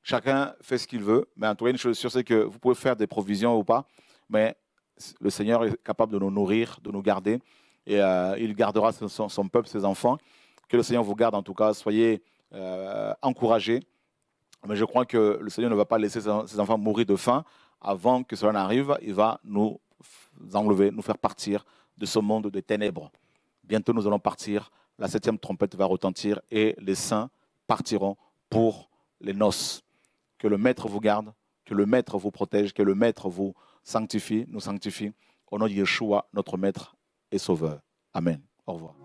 chacun fait ce qu'il veut. Mais en tout cas, une chose sûre, c'est que vous pouvez faire des provisions ou pas. Mais le Seigneur est capable de nous nourrir, de nous garder. Et il gardera son, son, peuple, ses enfants. Que le Seigneur vous garde en tout cas. Soyez encouragés. Mais je crois que le Seigneur ne va pas laisser ses enfants mourir de faim avant que cela n'arrive, il va nous enlever, nous faire partir de ce monde de ténèbres. Bientôt nous allons partir, la septième trompette va retentir et les saints partiront pour les noces. Que le Maître vous garde, que le Maître vous protège, que le Maître vous sanctifie, nous sanctifie. Au nom de Yeshua, notre Maître et Sauveur. Amen. Au revoir.